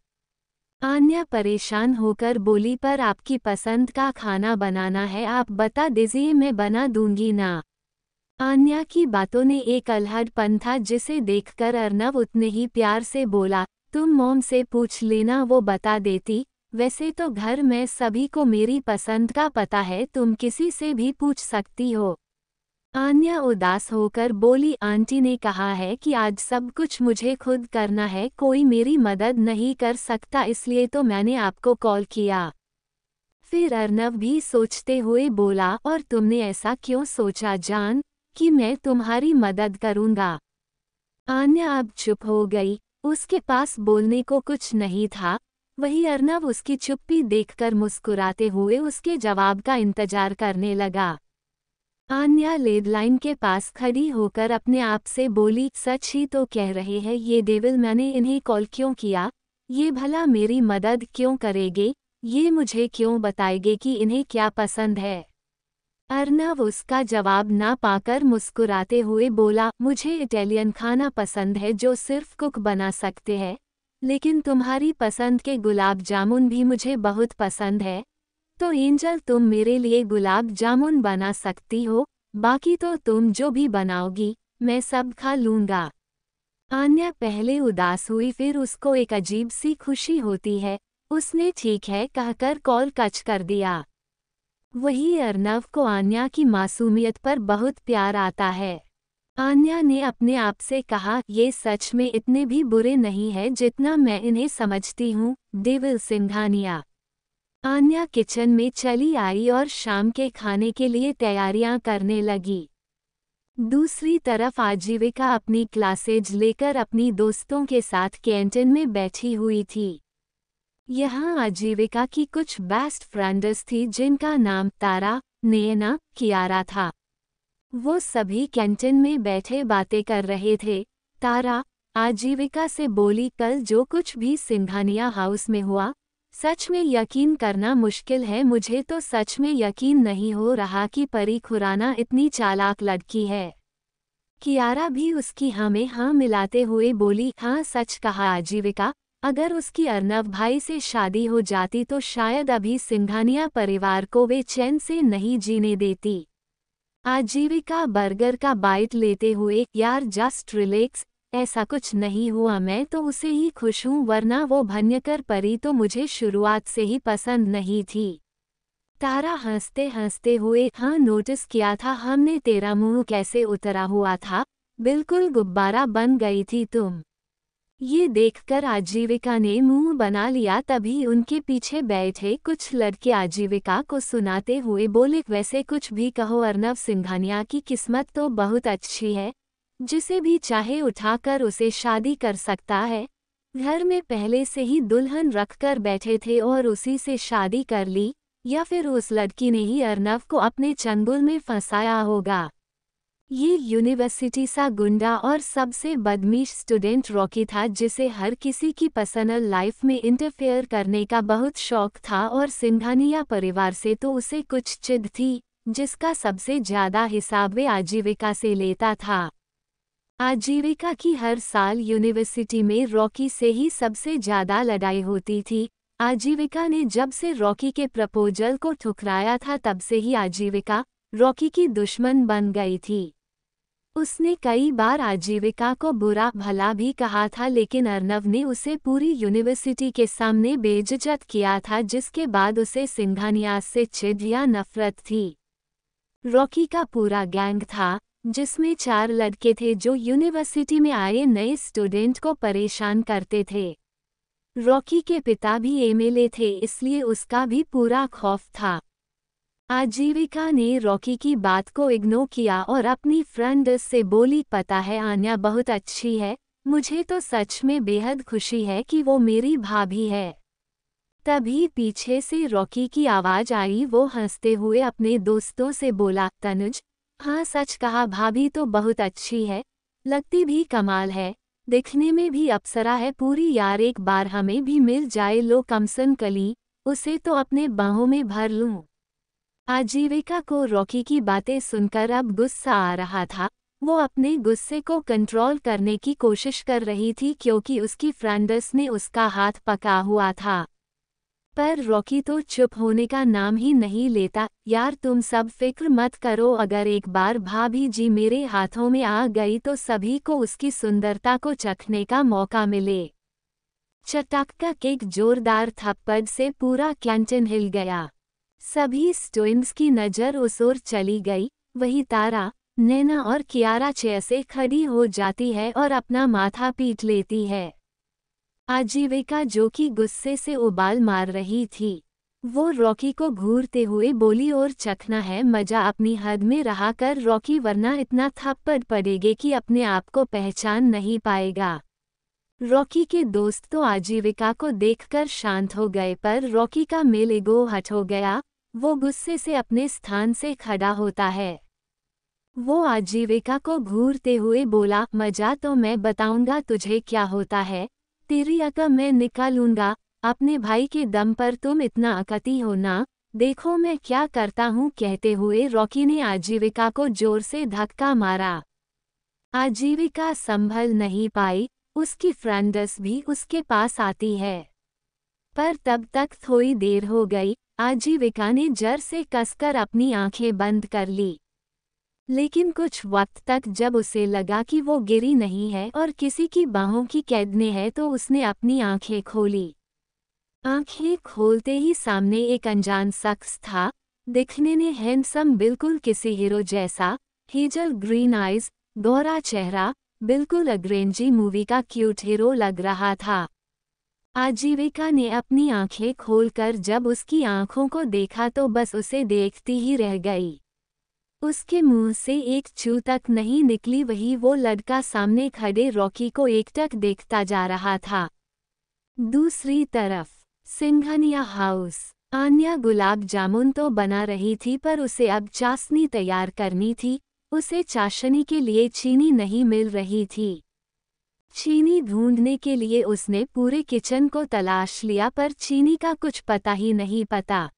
आन्या परेशान होकर बोली पर आपकी पसंद का खाना बनाना है आप बता दीजिए मैं बना दूंगी ना आन्या की बातों ने एक अल्हडपन था जिसे देखकर अर्नव उतने ही प्यार से बोला तुम मोम से पूछ लेना वो बता देती वैसे तो घर में सभी को मेरी पसंद का पता है तुम किसी से भी पूछ सकती हो आन्या उदास होकर बोली आंटी ने कहा है कि आज सब कुछ मुझे खुद करना है कोई मेरी मदद नहीं कर सकता इसलिए तो मैंने आपको कॉल किया फिर अर्नव भी सोचते हुए बोला और तुमने ऐसा क्यों सोचा जान कि मैं तुम्हारी मदद करूंगा आन्या अब चुप हो गई उसके पास बोलने को कुछ नहीं था वही अर्नव उसकी चुप्पी देखकर मुस्कुराते हुए उसके जवाब का इंतजार करने लगा आन्या लेडलाइन के पास खड़ी होकर अपने आप से बोली सच ही तो कह रहे हैं ये डेविल मैंने इन्हें कॉल क्यों किया ये भला मेरी मदद क्यों करेंगे ये मुझे क्यों बताएंगे कि इन्हें क्या पसंद है अर्नव उसका जवाब ना पाकर मुस्कुराते हुए बोला मुझे इटालियन खाना पसंद है जो सिर्फ कुक बना सकते हैं लेकिन तुम्हारी पसंद के गुलाब जामुन भी मुझे बहुत पसंद है तो एंजल तुम मेरे लिए गुलाब जामुन बना सकती हो बाकी तो तुम जो भी बनाओगी मैं सब खा लूंगा आन्या पहले उदास हुई फिर उसको एक अजीब सी खुशी होती है उसने ठीक है कहकर कॉल कच कर दिया वही अर्नव को आन्या की मासूमियत पर बहुत प्यार आता है आन्या ने अपने आप से कहा ये सच में इतने भी बुरे नहीं है जितना मैं इन्हें समझती हूँ देविल सिंघानिया आन्या किचन में चली आई और शाम के खाने के लिए तैयारियां करने लगी दूसरी तरफ आजीविका अपनी क्लासेज लेकर अपनी दोस्तों के साथ कैंटीन में बैठी हुई थी यहाँ आजीविका की कुछ बेस्ट फ्रेंड्स थी जिनका नाम तारा नेना कियारा था वो सभी कैंटीन में बैठे बातें कर रहे थे तारा आजीविका से बोली कल जो कुछ भी सिंघानिया हाउस में हुआ सच में यकीन करना मुश्किल है मुझे तो सच में यकीन नहीं हो रहा कि परी खुराना इतनी चालाक लड़की है कियारा भी उसकी हमें हाँ मिलाते हुए बोली हाँ सच कहा आजीविका अगर उसकी अर्नव भाई से शादी हो जाती तो शायद अभी सिंघानिया परिवार को वे चैन से नहीं जीने देती आजीविका बर्गर का बाइट लेते हुए यार जस्ट रिलैक्स ऐसा कुछ नहीं हुआ मैं तो उसे ही खुश हूँ वरना वो भन्यकर परी तो मुझे शुरुआत से ही पसंद नहीं थी तारा हंसते हंसते हुए हाँ नोटिस किया था हमने तेरा मुंह कैसे उतरा हुआ था बिल्कुल गुब्बारा बन गई थी तुम ये देखकर आजीविका ने मुंह बना लिया तभी उनके पीछे बैठे कुछ लड़के आजीविका को सुनाते हुए बोले वैसे कुछ भी कहो अर्नव सिंघानिया की किस्मत तो बहुत अच्छी है जिसे भी चाहे उठाकर उसे शादी कर सकता है घर में पहले से ही दुल्हन रखकर बैठे थे और उसी से शादी कर ली या फिर उस लड़की ने ही अर्नव को अपने चंगुल में फंसाया होगा ये यूनिवर्सिटी सा गुंडा और सबसे बदमीश स्टूडेंट रॉकी था जिसे हर किसी की पर्सनल लाइफ में इंटरफेयर करने का बहुत शौक था और सिंघानिया परिवार से तो उसे कुछ चिद थी जिसका सबसे ज्यादा हिसाब वे आजीविका से लेता था आजीविका की हर साल यूनिवर्सिटी में रॉकी से ही सबसे ज्यादा लड़ाई होती थी आजीविका ने जब से रॉकी के प्रपोजल को ठुकराया था तब से ही आजीविका रॉकी की दुश्मन बन गई थी उसने कई बार आजीविका को बुरा भला भी कहा था लेकिन अर्नव ने उसे पूरी यूनिवर्सिटी के सामने बेजत किया था जिसके बाद उसे सिंघानियास से छिद या नफरत थी रॉकी का पूरा गैंग था जिसमें चार लड़के थे जो यूनिवर्सिटी में आए नए स्टूडेंट को परेशान करते थे रॉकी के पिता भी एमएलए थे इसलिए उसका भी पूरा खौफ था आजीविका ने रॉकी की बात को इग्नोर किया और अपनी फ्रेंड से बोली पता है आन्या बहुत अच्छी है मुझे तो सच में बेहद खुशी है कि वो मेरी भाभी है तभी पीछे से रॉकी की आवाज़ आई वो हंसते हुए अपने दोस्तों से बोला तनुज हाँ सच कहा भाभी तो बहुत अच्छी है लगती भी कमाल है दिखने में भी अप्सरा है पूरी यार एक बार हमें भी मिल जाए लो कमसन कली उसे तो अपने बाहों में भर लूं आजीविका को रॉकी की बातें सुनकर अब गुस्सा आ रहा था वो अपने गुस्से को कंट्रोल करने की कोशिश कर रही थी क्योंकि उसकी फ्रेंडस ने उसका हाथ पका हुआ था पर रॉकी तो चुप होने का नाम ही नहीं लेता यार तुम सब फिक्र मत करो अगर एक बार भाभी जी मेरे हाथों में आ गई तो सभी को उसकी सुंदरता को चखने का मौका मिले चटक का एक जोरदार थप्पड़ से पूरा कैंटन हिल गया सभी स्टोइंस की नज़र उस ओर चली गई वही तारा नैना और कियारा चेयर खड़ी हो जाती है और अपना माथा पीट लेती है आजीविका जो कि गुस्से से उबाल मार रही थी वो रॉकी को घूरते हुए बोली और चखना है मजा अपनी हद में रहा कर रॉकी वरना इतना थप्पड़ पड़ेगे कि अपने आप को पहचान नहीं पाएगा रॉकी के दोस्त तो आजीविका को देखकर शांत हो गए पर रॉकी का मेल एगो हट हो गया वो गुस्से से अपने स्थान से खड़ा होता है वो आजीविका को घूरते हुए बोला मजा तो मैं बताऊंगा तुझे क्या होता है तेरी अका मैं निकालूंगा अपने भाई के दम पर तुम इतना अकती हो ना देखो मैं क्या करता हूँ कहते हुए रॉकी ने आजीविका को जोर से धक्का मारा आजीविका संभल नहीं पाई उसकी फ्रेंडस भी उसके पास आती है पर तब तक थोड़ी देर हो गई आजीविका ने जर से कसकर अपनी आंखें बंद कर ली लेकिन कुछ वक्त तक जब उसे लगा कि वो गिरी नहीं है और किसी की बाहों की कैद में है तो उसने अपनी आंखें खोली आंखें खोलते ही सामने एक अनजान शख्स था दिखने में हैंडसम बिल्कुल किसी हीरो जैसा हीजल ग्रीन आइज गोरा चेहरा बिल्कुल अग्रेंजी मूवी का क्यूट हीरो लग रहा था आजीविका ने अपनी आंखें खोलकर जब उसकी आंखों को देखा तो बस उसे देखती ही रह गई उसके मुंह से एक छू तक नहीं निकली वही वो लड़का सामने खड़े रॉकी को एकटक देखता जा रहा था दूसरी तरफ सिंघनिया हाउस आन्या गुलाब जामुन तो बना रही थी पर उसे अब चाशनी तैयार करनी थी उसे चाशनी के लिए चीनी नहीं मिल रही थी चीनी ढूंढने के लिए उसने पूरे किचन को तलाश लिया पर चीनी का कुछ पता ही नहीं पता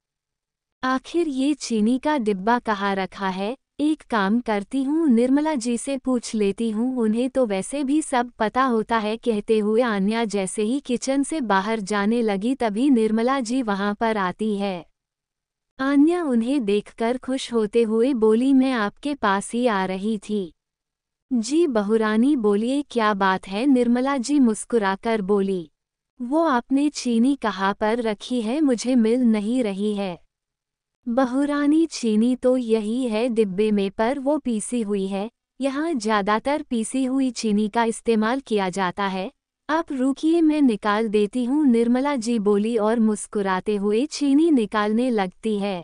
आखिर ये चीनी का डिब्बा कहाँ रखा है एक काम करती हूँ निर्मला जी से पूछ लेती हूँ उन्हें तो वैसे भी सब पता होता है कहते हुए आन्या जैसे ही किचन से बाहर जाने लगी तभी निर्मला जी वहाँ पर आती है आन्या उन्हें देखकर खुश होते हुए बोली मैं आपके पास ही आ रही थी जी बहुरानी बोलिए क्या बात है निर्मला जी मुस्कुराकर बोली वो आपने चीनी कहाँ पर रखी है मुझे मिल नहीं रही है बहुरानी चीनी तो यही है डिब्बे में पर वो पीसी हुई है यहाँ ज़्यादातर पीसी हुई चीनी का इस्तेमाल किया जाता है आप रुकिए मैं निकाल देती हूँ निर्मला जी बोली और मुस्कुराते हुए चीनी निकालने लगती है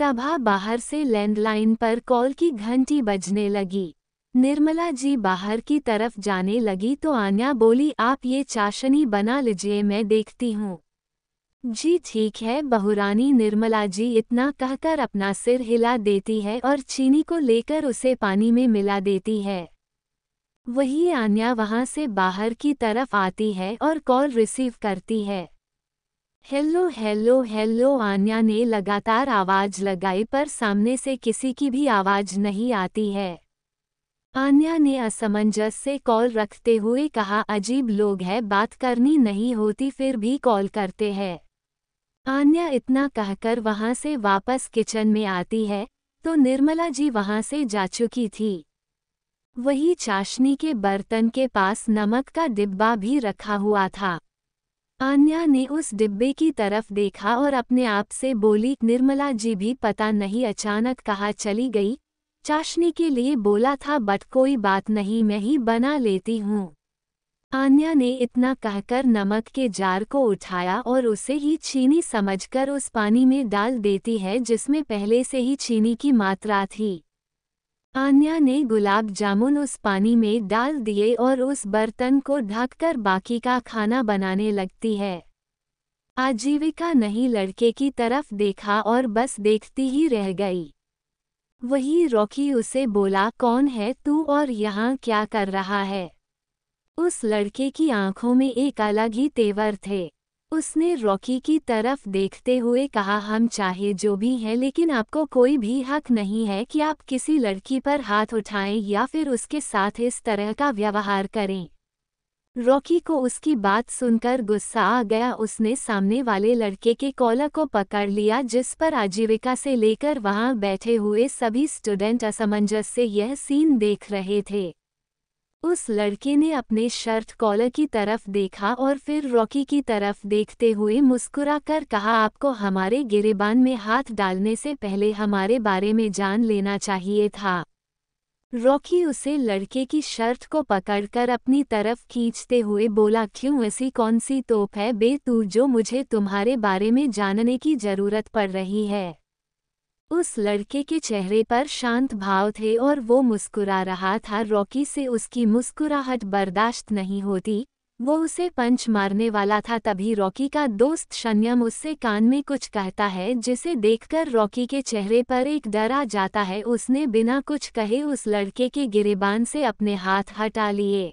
तभा बाहर से लैंडलाइन पर कॉल की घंटी बजने लगी निर्मला जी बाहर की तरफ जाने लगी तो आन्या बोली आप ये चाशनी बना लीजिए मैं देखती हूँ जी ठीक है बहुरानी निर्मला जी इतना कहकर अपना सिर हिला देती है और चीनी को लेकर उसे पानी में मिला देती है वही आन्या वहां से बाहर की तरफ आती है और कॉल रिसीव करती है हेलो हेलो हेलो आन्या ने लगातार आवाज लगाई पर सामने से किसी की भी आवाज नहीं आती है आन्या ने असमंजस से कॉल रखते हुए कहा अजीब लोग है बात करनी नहीं होती फिर भी कॉल करते हैं आन्या इतना कहकर वहां से वापस किचन में आती है तो निर्मला जी वहां से जा चुकी थी वही चाशनी के बर्तन के पास नमक का डिब्बा भी रखा हुआ था आन्या ने उस डिब्बे की तरफ देखा और अपने आप से बोली निर्मला जी भी पता नहीं अचानक कहा चली गई चाशनी के लिए बोला था बट कोई बात नहीं मैं ही बना लेती हूँ आन्या ने इतना कहकर नमक के जार को उठाया और उसे ही चीनी समझकर उस पानी में डाल देती है जिसमें पहले से ही चीनी की मात्रा थी आन्या ने गुलाब जामुन उस पानी में डाल दिए और उस बर्तन को ढककर बाकी का खाना बनाने लगती है आजीविका नहीं लड़के की तरफ देखा और बस देखती ही रह गई वही रॉकी उसे बोला कौन है तू और यहाँ क्या कर रहा है उस लड़के की आंखों में एक अलग ही तेवर थे उसने रॉकी की तरफ देखते हुए कहा हम चाहे जो भी हैं लेकिन आपको कोई भी हक नहीं है कि आप किसी लड़की पर हाथ उठाएं या फिर उसके साथ इस तरह का व्यवहार करें रॉकी को उसकी बात सुनकर गुस्सा आ गया उसने सामने वाले लड़के के कॉलर को पकड़ लिया जिस पर आजीविका से लेकर वहां बैठे हुए सभी स्टूडेंट असमंजस से यह सीन देख रहे थे उस लड़के ने अपने शर्ट कॉलर की तरफ देखा और फिर रॉकी की तरफ देखते हुए मुस्कुराकर कहा आपको हमारे गिरेबान में हाथ डालने से पहले हमारे बारे में जान लेना चाहिए था रॉकी उसे लड़के की शर्ट को पकड़कर अपनी तरफ खींचते हुए बोला क्यों ऐसी कौन सी तोप है बेतू जो मुझे तुम्हारे बारे में जानने की जरूरत पड़ रही है उस लड़के के चेहरे पर शांत भाव थे और वो मुस्कुरा रहा था रॉकी से उसकी मुस्कुराहट बर्दाश्त नहीं होती वो उसे पंच मारने वाला था तभी रॉकी का दोस्त शन्यम उससे कान में कुछ कहता है जिसे देखकर रॉकी के चेहरे पर एक डरा जाता है उसने बिना कुछ कहे उस लड़के के गिरेबान से अपने हाथ हटा लिए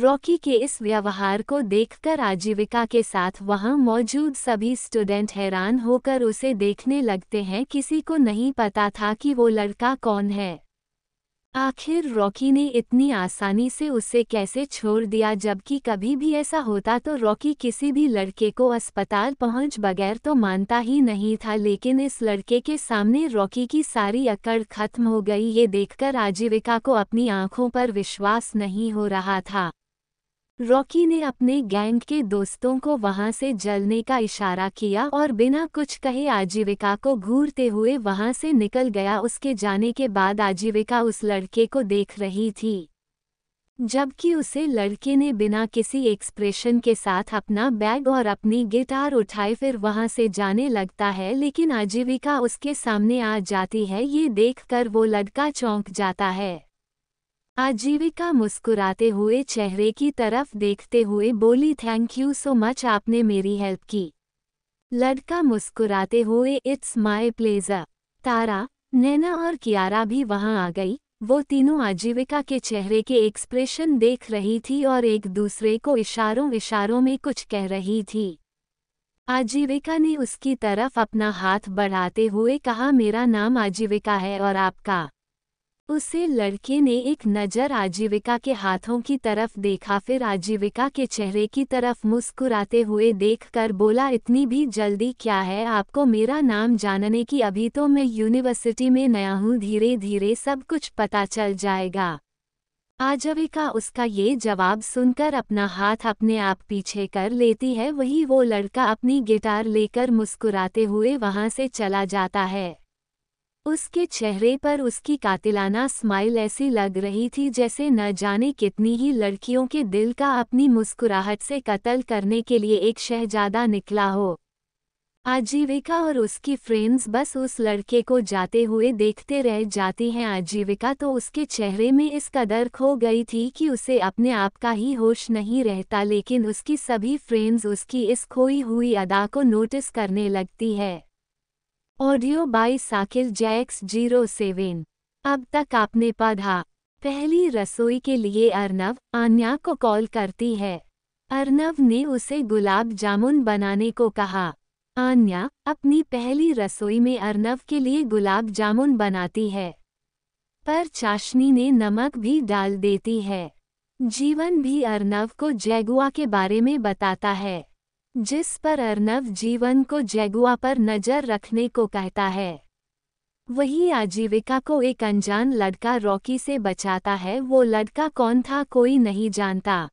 रॉकी के इस व्यवहार को देखकर आजीविका के साथ वहां मौजूद सभी स्टूडेंट हैरान होकर उसे देखने लगते हैं किसी को नहीं पता था कि वो लड़का कौन है आखिर रॉकी ने इतनी आसानी से उसे कैसे छोड़ दिया जबकि कभी भी ऐसा होता तो रॉकी किसी भी लड़के को अस्पताल पहुंच बगैर तो मानता ही नहीं था लेकिन इस लड़के के सामने रॉकी की सारी अकड़ खत्म हो गई ये देखकर आजीविका को अपनी आंखों पर विश्वास नहीं हो रहा था रॉकी ने अपने गैंग के दोस्तों को वहां से जलने का इशारा किया और बिना कुछ कहे आजीविका को घूरते हुए वहां से निकल गया उसके जाने के बाद आजीविका उस लड़के को देख रही थी जबकि उसे लड़के ने बिना किसी एक्सप्रेशन के साथ अपना बैग और अपनी गिटार उठाए फिर वहां से जाने लगता है लेकिन आजीविका उसके सामने आ जाती है ये देखकर वो लड़का चौंक जाता है आजीविका मुस्कुराते हुए चेहरे की तरफ देखते हुए बोली थैंक यू सो मच आपने मेरी हेल्प की लड़का मुस्कुराते हुए it's my pleasure Tara Naina और कियारा भी वहां आ गई वो तीनों आजीविका के चेहरे के एक्सप्रेशन देख रही थी और एक दूसरे को इशारों इशारों में कुछ कह रही थी आजीविका ने उसकी तरफ अपना हाथ बढ़ाते हुए कहा मेरा नाम आजीविका है और आपका उसे लड़के ने एक नज़र आजीविका के हाथों की तरफ देखा फिर आजीविका के चेहरे की तरफ मुस्कुराते हुए देखकर बोला इतनी भी जल्दी क्या है आपको मेरा नाम जानने की अभी तो मैं यूनिवर्सिटी में नया हूँ धीरे धीरे सब कुछ पता चल जाएगा आजीविका उसका ये जवाब सुनकर अपना हाथ अपने आप पीछे कर लेती है वही वो लड़का अपनी गिटार लेकर मुस्कुराते हुए वहाँ से चला जाता है उसके चेहरे पर उसकी कातिलाना स्माइल ऐसी लग रही थी जैसे न जाने कितनी ही लड़कियों के दिल का अपनी मुस्कुराहट से कत्ल करने के लिए एक शहजादा निकला हो आजीविका और उसकी फ्रेंड्स बस उस लड़के को जाते हुए देखते रह जाती हैं आजीविका तो उसके चेहरे में इस कदर खो गई थी कि उसे अपने आप का ही होश नहीं रहता लेकिन उसकी सभी फ्रेंड्स उसकी इस खोई हुई अदा को नोटिस करने लगती है ऑडियो बाई साकिल जैक्स जीरो सेवेन अब तक आपने पढ़ा पहली रसोई के लिए अर्नव आन्या को कॉल करती है अर्नव ने उसे गुलाब जामुन बनाने को कहा आन्या अपनी पहली रसोई में अर्नव के लिए गुलाब जामुन बनाती है पर चाशनी ने नमक भी डाल देती है जीवन भी अर्नव को जैगुआ के बारे में बताता है जिस पर अर्नव जीवन को जैगुआ पर नजर रखने को कहता है वही आजीविका को एक अनजान लड़का रॉकी से बचाता है वो लड़का कौन था कोई नहीं जानता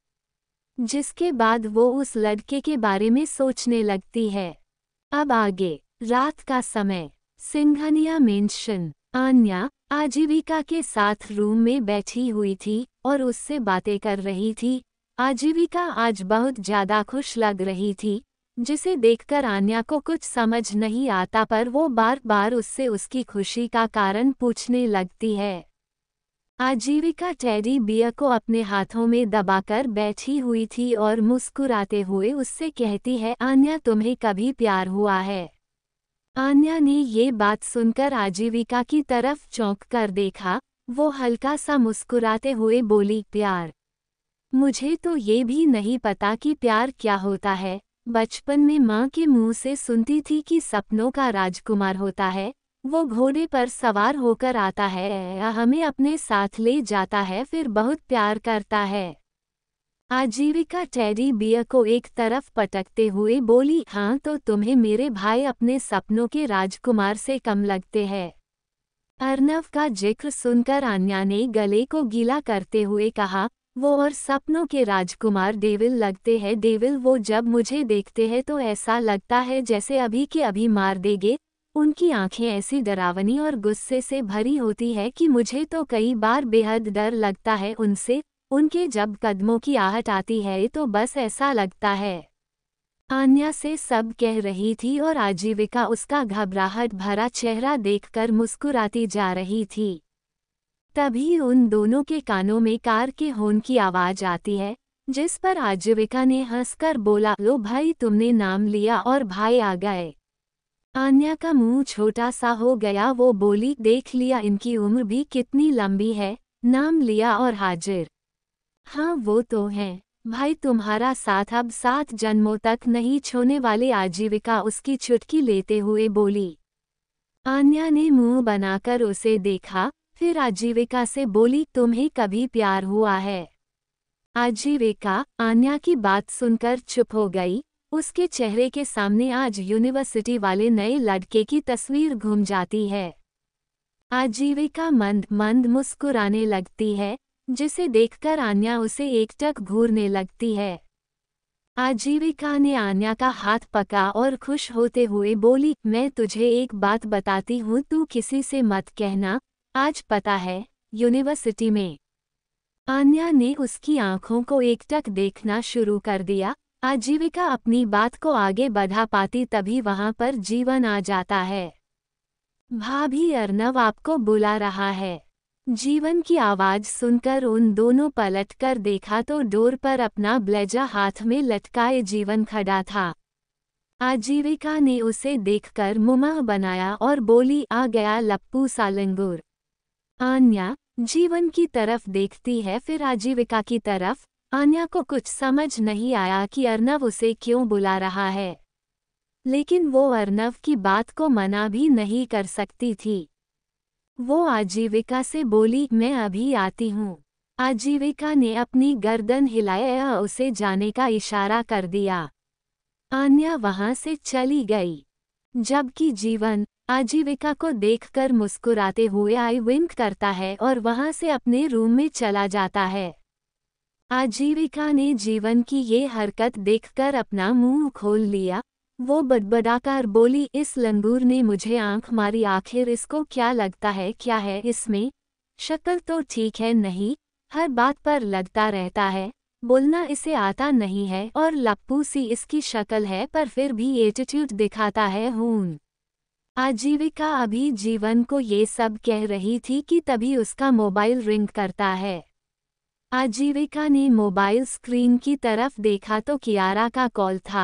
जिसके बाद वो उस लड़के के बारे में सोचने लगती है अब आगे रात का समय सिंघनिया मेंशन आन्या आजीविका के साथ रूम में बैठी हुई थी और उससे बातें कर रही थी आजीविका आज बहुत ज्यादा खुश लग रही थी जिसे देखकर आन्या को कुछ समझ नहीं आता पर वो बार बार उससे उसकी खुशी का कारण पूछने लगती है आजीविका टैडी बिया को अपने हाथों में दबाकर बैठी हुई थी और मुस्कुराते हुए उससे कहती है आन्या तुम्हें कभी प्यार हुआ है आन्या ने ये बात सुनकर आजीविका की तरफ चौंक कर देखा वो हल्का सा मुस्कुराते हुए बोली प्यार मुझे तो ये भी नहीं पता कि प्यार क्या होता है बचपन में माँ के मुंह से सुनती थी कि सपनों का राजकुमार होता है वो घोड़े पर सवार होकर आता है हमें अपने साथ ले जाता है फिर बहुत प्यार करता है आजीविका टेडी बिया को एक तरफ पटकते हुए बोली हाँ तो तुम्हें मेरे भाई अपने सपनों के राजकुमार से कम लगते हैं अर्नव का जिक्र सुनकर अन्या ने गले को गीला करते हुए कहा वो और सपनों के राजकुमार डेविल लगते हैं डेविल वो जब मुझे देखते हैं तो ऐसा लगता है जैसे अभी के अभी मार देंगे उनकी आंखें ऐसी डरावनी और गुस्से से भरी होती है कि मुझे तो कई बार बेहद डर लगता है उनसे उनके जब कदमों की आहट आती है तो बस ऐसा लगता है आन्या से सब कह रही थी और आजीविका उसका घबराहट भरा चेहरा देखकर मुस्कुराती जा रही थी तभी उन दोनों के कानों में कार के होन की आवाज आती है जिस पर आजीविका ने हंसकर बोला लो भाई तुमने नाम लिया और भाई आ गए आन्या का मुंह छोटा सा हो गया वो बोली देख लिया इनकी उम्र भी कितनी लंबी है नाम लिया और हाजिर हाँ वो तो हैं भाई तुम्हारा साथ अब सात जन्मों तक नहीं छोने वाले आजीविका उसकी चुटकी लेते हुए बोली आन्या ने मुंह बनाकर उसे देखा फिर आजीविका से बोली तुम्हें कभी प्यार हुआ है आजीविका आन्या की बात सुनकर चुप हो गई उसके चेहरे के सामने आज यूनिवर्सिटी वाले नए लड़के की तस्वीर घूम जाती है आजीविका मंद मंद मुस्कुराने लगती है जिसे देखकर आन्या उसे एकटक घूरने लगती है आजीविका ने आन्या का हाथ पका और खुश होते हुए बोली मैं तुझे एक बात बताती हूँ तू किसी से मत कहना आज पता है यूनिवर्सिटी में आन्या ने उसकी आंखों को एकटक देखना शुरू कर दिया आजीविका अपनी बात को आगे बढ़ा पाती तभी वहां पर जीवन आ जाता है भाभी अर्नव आपको बुला रहा है जीवन की आवाज सुनकर उन दोनों पलट कर देखा तो डोर पर अपना ब्लेजा हाथ में लटकाए जीवन खड़ा था आजीविका ने उसे देखकर मुमा बनाया और बोली आ गया लप्पू सालंगुर आन्या जीवन की तरफ देखती है फिर आजीविका की तरफ आन्या को कुछ समझ नहीं आया कि अर्नव उसे क्यों बुला रहा है लेकिन वो अर्नव की बात को मना भी नहीं कर सकती थी वो आजीविका से बोली मैं अभी आती हूँ आजीविका ने अपनी गर्दन हिलाया उसे जाने का इशारा कर दिया आन्या वहां से चली गई जबकि जीवन आजीविका को देखकर मुस्कुराते हुए आई विंक करता है और वहां से अपने रूम में चला जाता है आजीविका ने जीवन की ये हरकत देखकर अपना मुंह खोल लिया वो बदबदाकार बोली इस लंगूर ने मुझे आंख मारी आखिर इसको क्या लगता है क्या है इसमें शक्ल तो ठीक है नहीं हर बात पर लगता रहता है बोलना इसे आता नहीं है और लप्पू सी इसकी शक्ल है पर फिर भी एटीट्यूड दिखाता है हूं आजीविका अभी जीवन को ये सब कह रही थी कि तभी उसका मोबाइल रिंग करता है आजीविका ने मोबाइल स्क्रीन की तरफ देखा तो कियारा का कॉल था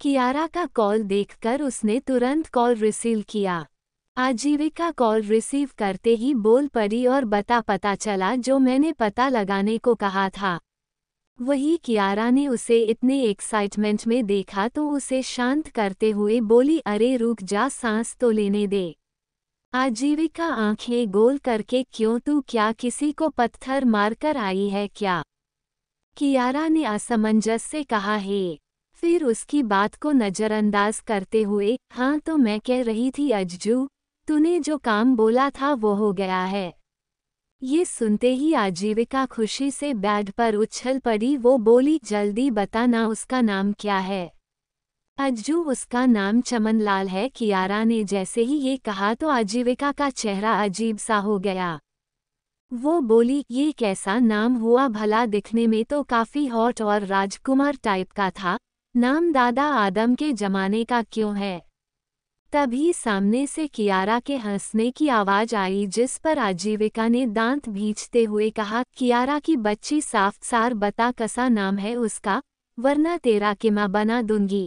कियारा का कॉल देखकर उसने तुरंत कॉल रिसीव किया आजीविका कॉल रिसीव करते ही बोल पड़ी और बता पता चला जो मैंने पता लगाने को कहा था वही कियारा ने उसे इतने एक्साइटमेंट में देखा तो उसे शांत करते हुए बोली अरे रुक जा सांस तो लेने दे आजीविका आंखें गोल करके क्यों तू क्या किसी को पत्थर मारकर आई है क्या कियारा ने असमंजस से कहा हे फिर उसकी बात को नज़रअंदाज करते हुए हाँ तो मैं कह रही थी अज्जू तूने जो काम बोला था वो हो गया है ये सुनते ही आजीविका खुशी से बेड पर उछल पड़ी वो बोली जल्दी बताना उसका नाम क्या है अज्जू उसका नाम चमनलाल है कियारा ने जैसे ही ये कहा तो आजीविका का चेहरा अजीब सा हो गया वो बोली ये कैसा नाम हुआ भला दिखने में तो काफ़ी हॉट और राजकुमार टाइप का था नाम दादा आदम के जमाने का क्यों है तभी सामने से कियारा के हंसने की आवाज आई जिस पर आजीविका ने दांत भींचते हुए कहा कियारा की बच्ची साफ सार बता कसा नाम है उसका वरना तेरा के माँ बना दूंगी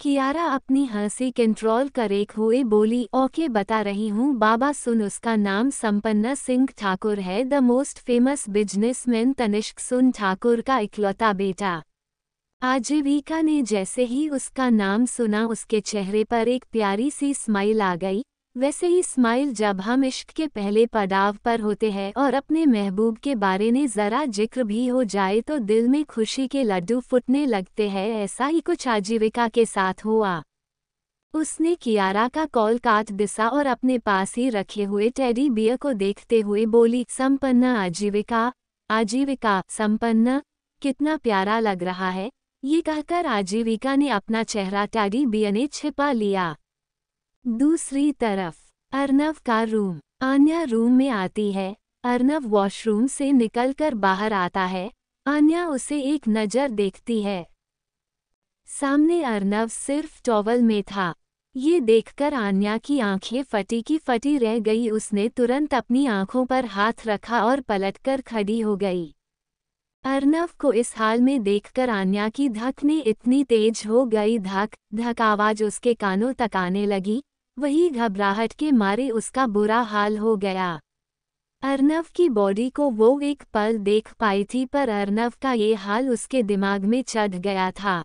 कियारा अपनी हंसी कंट्रोल कर एक हुए बोली ओके बता रही हूँ बाबा सुन उसका नाम संपन्ना सिंह ठाकुर है the most famous businessman Tanishq सुन ठाकुर का इकलौता बेटा आजीविका ने जैसे ही उसका नाम सुना उसके चेहरे पर एक प्यारी सी स्माइल आ गई वैसे ही स्माइल जब हम इश्क के पहले पड़ाव पर होते हैं और अपने महबूब के बारे में ज़रा जिक्र भी हो जाए तो दिल में खुशी के लड्डू फुटने लगते हैं ऐसा ही कुछ आजीविका के साथ हुआ उसने कियारा का कॉल काट दिसा और अपने पास ही रखे हुए टेडी बियर को देखते हुए बोली संपन्ना आजीविका आजीविका संपन्ना कितना प्यारा लग रहा है ये कहकर आजीविका ने अपना चेहरा टैडी ने छिपा लिया दूसरी तरफ अर्नव का रूम आन्या रूम में आती है अर्नव वॉशरूम से निकलकर बाहर आता है अन्या उसे एक नज़र देखती है सामने अर्नव सिर्फ टॉवल में था ये देखकर आन्या की आंखें फटी की फटी रह गई उसने तुरंत अपनी आंखों पर हाथ रखा और पलटकर खड़ी हो गई अर्नव को इस हाल में देखकर आन्या की धक ने इतनी तेज हो गई धक धक आवाज उसके कानों तक आने लगी वही घबराहट के मारे उसका बुरा हाल हो गया अर्नव की बॉडी को वो एक पल देख पाई थी पर अर्नव का ये हाल उसके दिमाग में चढ़ गया था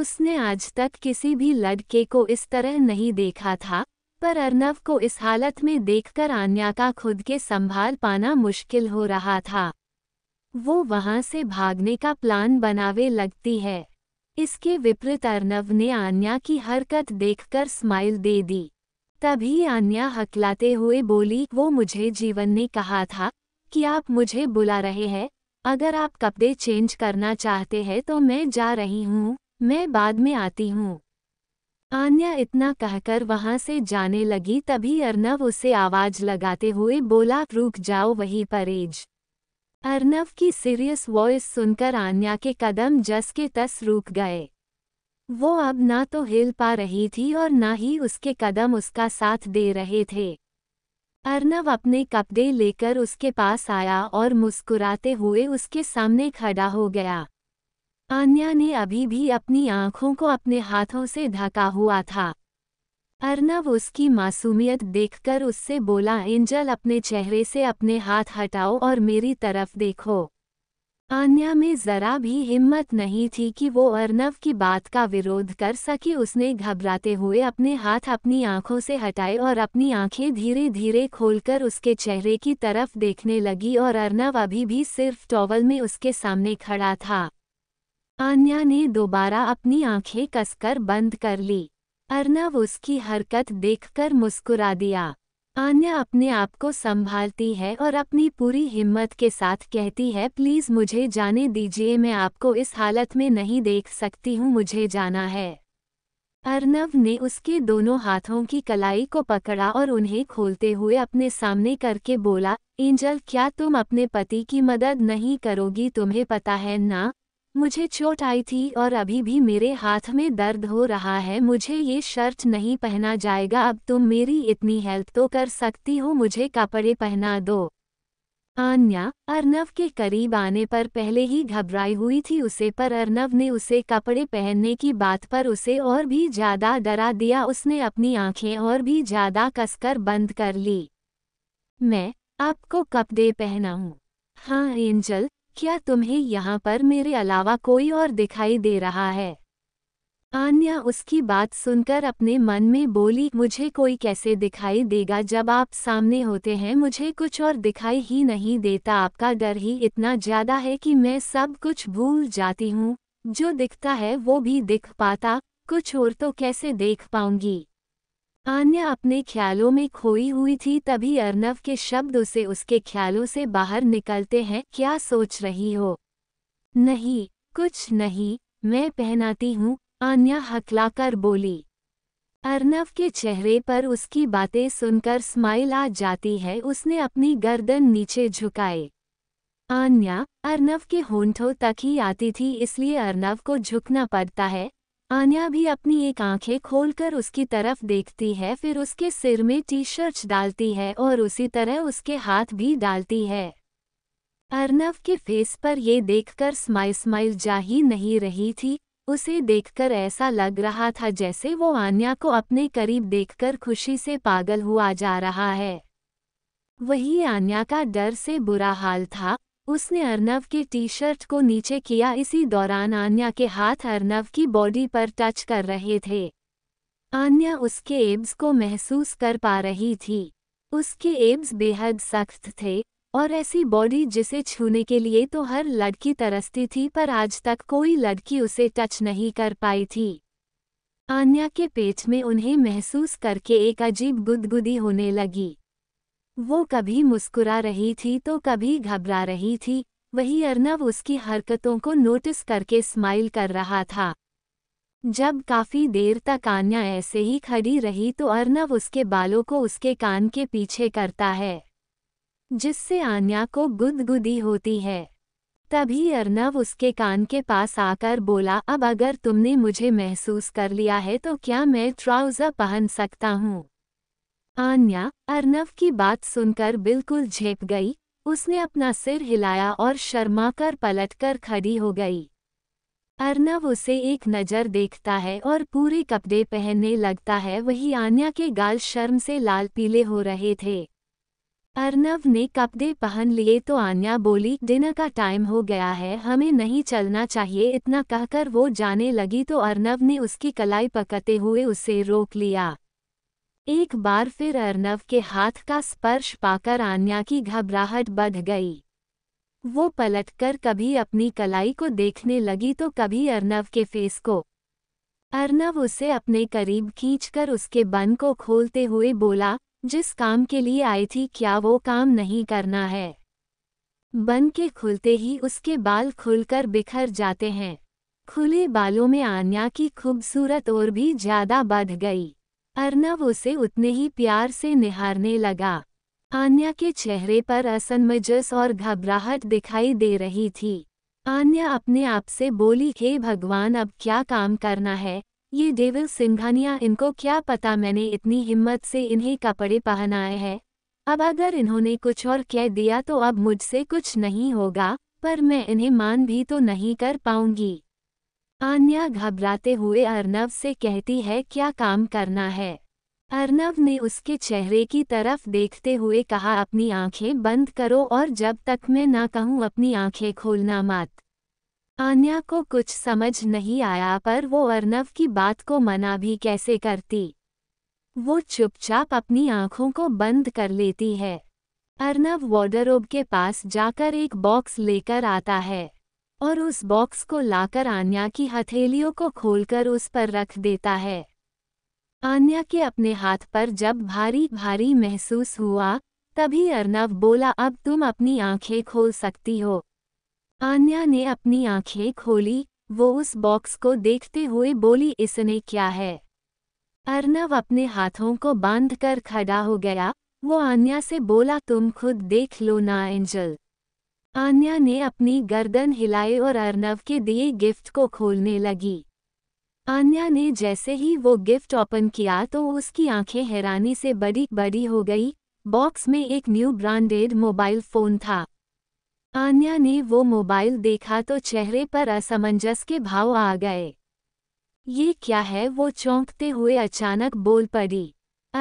उसने आज तक किसी भी लड़के को इस तरह नहीं देखा था पर अर्नव को इस हालत में देखकर आन्या का खुद के संभाल पाना मुश्किल हो रहा था वो वहां से भागने का प्लान बनावे लगती है इसके विपरीत अर्नव ने आन्या की हरकत देखकर स्माइल दे दी तभी आन्या हकलाते हुए बोली वो मुझे जीवन ने कहा था कि आप मुझे बुला रहे हैं अगर आप कपड़े चेंज करना चाहते हैं तो मैं जा रही हूँ मैं बाद में आती हूँ आन्या इतना कहकर वहां से जाने लगी तभी अर्नव उसे आवाज लगाते हुए बोला रुक जाओ वहीं परेज अर्नव की सीरियस वॉइस सुनकर आन्या के कदम जस के तस रुक गए वो अब ना तो हिल पा रही थी और ना ही उसके कदम उसका साथ दे रहे थे अर्नव अपने कपड़े लेकर उसके पास आया और मुस्कुराते हुए उसके सामने खड़ा हो गया आन्या ने अभी भी अपनी आंखों को अपने हाथों से ढका हुआ था अर्नव उसकी मासूमियत देखकर उससे बोला एंजल अपने चेहरे से अपने हाथ हटाओ और मेरी तरफ देखो आन्या में जरा भी हिम्मत नहीं थी कि वो अर्नव की बात का विरोध कर सके उसने घबराते हुए अपने हाथ अपनी आंखों से हटाए और अपनी आंखें धीरे धीरे खोलकर उसके चेहरे की तरफ देखने लगी और अर्नव अभी भी सिर्फ टॉवल में उसके सामने खड़ा था आन्या ने दोबारा अपनी आंखें कसकर बंद कर ली अर्नव उसकी हरकत देखकर मुस्कुरा दिया आन्या अपने आप को संभालती है और अपनी पूरी हिम्मत के साथ कहती है प्लीज़ मुझे जाने दीजिए मैं आपको इस हालत में नहीं देख सकती हूँ मुझे जाना है अर्नव ने उसके दोनों हाथों की कलाई को पकड़ा और उन्हें खोलते हुए अपने सामने करके बोला एंजल क्या तुम अपने पति की मदद नहीं करोगी तुम्हें पता है ना मुझे चोट आई थी और अभी भी मेरे हाथ में दर्द हो रहा है मुझे ये शर्ट नहीं पहना जाएगा अब तुम मेरी इतनी हेल्प तो कर सकती हो मुझे कपड़े पहना दो आन्या अर्नव के करीब आने पर पहले ही घबराई हुई थी उसे पर अर्नव ने उसे कपड़े पहनने की बात पर उसे और भी ज़्यादा डरा दिया उसने अपनी आंखें और भी ज़्यादा कसकर बंद कर ली मैं आपको कपड़े पहनाऊँ हाँ एंजल क्या तुम्हें यहाँ पर मेरे अलावा कोई और दिखाई दे रहा है आन्या उसकी बात सुनकर अपने मन में बोली मुझे कोई कैसे दिखाई देगा जब आप सामने होते हैं मुझे कुछ और दिखाई ही नहीं देता आपका डर ही इतना ज्यादा है कि मैं सब कुछ भूल जाती हूँ जो दिखता है वो भी दिख पाता कुछ और तो कैसे देख पाऊंगी आन्या अपने ख्यालों में खोई हुई थी तभी अर्नव के शब्द उसे उसके ख्यालों से बाहर निकलते हैं क्या सोच रही हो नहीं कुछ नहीं मैं पहनाती हूँ आन्या हकलाकर बोली अर्नव के चेहरे पर उसकी बातें सुनकर स्माइल आ जाती है उसने अपनी गर्दन नीचे झुकाए आन्या अर्नव के होंठों तक ही आती थी इसलिए अर्नव को झुकना पड़ता है आन्या भी अपनी एक आंखें खोलकर उसकी तरफ देखती है फिर उसके सिर में टी शर्ट डालती है और उसी तरह उसके हाथ भी डालती है अर्नव के फेस पर ये देखकर स्माइल स्माइल जा ही नहीं रही थी उसे देखकर ऐसा लग रहा था जैसे वो आन्या को अपने करीब देखकर खुशी से पागल हुआ जा रहा है वही आन्या का डर से बुरा हाल था उसने अर्नव के टी शर्ट को नीचे किया इसी दौरान आन्या के हाथ अर्नव की बॉडी पर टच कर रहे थे आन्या उसके एब्स को महसूस कर पा रही थी उसके एब्स बेहद सख्त थे और ऐसी बॉडी जिसे छूने के लिए तो हर लड़की तरसती थी पर आज तक कोई लड़की उसे टच नहीं कर पाई थी आन्या के पेट में उन्हें महसूस करके एक अजीब गुदगुदी होने लगी वो कभी मुस्कुरा रही थी तो कभी घबरा रही थी वही अर्नव उसकी हरकतों को नोटिस करके स्माइल कर रहा था जब काफ़ी देर तक आन्या ऐसे ही खड़ी रही तो अर्नव उसके बालों को उसके कान के पीछे करता है जिससे आन्या को गुदगुदी होती है तभी अर्नव उसके कान के पास आकर बोला अब अगर तुमने मुझे महसूस कर लिया है तो क्या मैं ट्राउज़र पहन सकता हूँ आन्या अर्नव की बात सुनकर बिल्कुल झेप गई उसने अपना सिर हिलाया और शर्माकर पलटकर खड़ी हो गई अर्नव उसे एक नज़र देखता है और पूरे कपड़े पहनने लगता है वही आन्या के गाल शर्म से लाल पीले हो रहे थे अर्नव ने कपड़े पहन लिए तो आन्या बोली डिनर का टाइम हो गया है हमें नहीं चलना चाहिए इतना कहकर वो जाने लगी तो अर्नव ने उसकी कलाई पकते हुए उसे रोक लिया एक बार फिर अर्नव के हाथ का स्पर्श पाकर आन्या की घबराहट बढ़ गई वो पलटकर कभी अपनी कलाई को देखने लगी तो कभी अर्नव के फेस को अर्नव उसे अपने करीब खींचकर उसके बन को खोलते हुए बोला जिस काम के लिए आई थी क्या वो काम नहीं करना है बन के खुलते ही उसके बाल खुलकर बिखर जाते हैं खुले बालों में आन्या की खूबसूरत और भी ज्यादा बढ़ गई अर्नव उसे उतने ही प्यार से निहारने लगा आन्या के चेहरे पर असनमजस और घबराहट दिखाई दे रही थी आन्या अपने आप से बोली हे भगवान अब क्या काम करना है ये डेविल सिंघानिया इनको क्या पता मैंने इतनी हिम्मत से इन्हें कपड़े पहनाए हैं अब अगर इन्होंने कुछ और कह दिया तो अब मुझसे कुछ नहीं होगा पर मैं इन्हें मान भी तो नहीं कर पाऊंगी आन्या घबराते हुए अर्नव से कहती है क्या काम करना है अर्नव ने उसके चेहरे की तरफ देखते हुए कहा अपनी आंखें बंद करो और जब तक मैं ना कहूँ अपनी आंखें खोलना मत आन्या को कुछ समझ नहीं आया पर वो अर्नव की बात को मना भी कैसे करती वो चुपचाप अपनी आंखों को बंद कर लेती है अर्नव वॉर्डरोब के पास जाकर एक बॉक्स लेकर आता है और उस बॉक्स को लाकर आन्या की हथेलियों को खोलकर उस पर रख देता है आन्या के अपने हाथ पर जब भारी भारी महसूस हुआ तभी अर्नव बोला अब तुम अपनी आंखें खोल सकती हो आन्या ने अपनी आंखें खोली वो उस बॉक्स को देखते हुए बोली इसने क्या है अर्नव अपने हाथों को बांधकर खड़ा हो गया वो आन्या से बोला तुम खुद देख लो ना एंजल आन्या ने अपनी गर्दन हिलाए और अर्नव के दिए गिफ्ट को खोलने लगी आन्या ने जैसे ही वो गिफ्ट ओपन किया तो उसकी आंखें हैरानी से बड़ी बड़ी हो गई बॉक्स में एक न्यू ब्रांडेड मोबाइल फ़ोन था आन्या ने वो मोबाइल देखा तो चेहरे पर असमंजस के भाव आ गए ये क्या है वो चौंकते हुए अचानक बोल पड़ी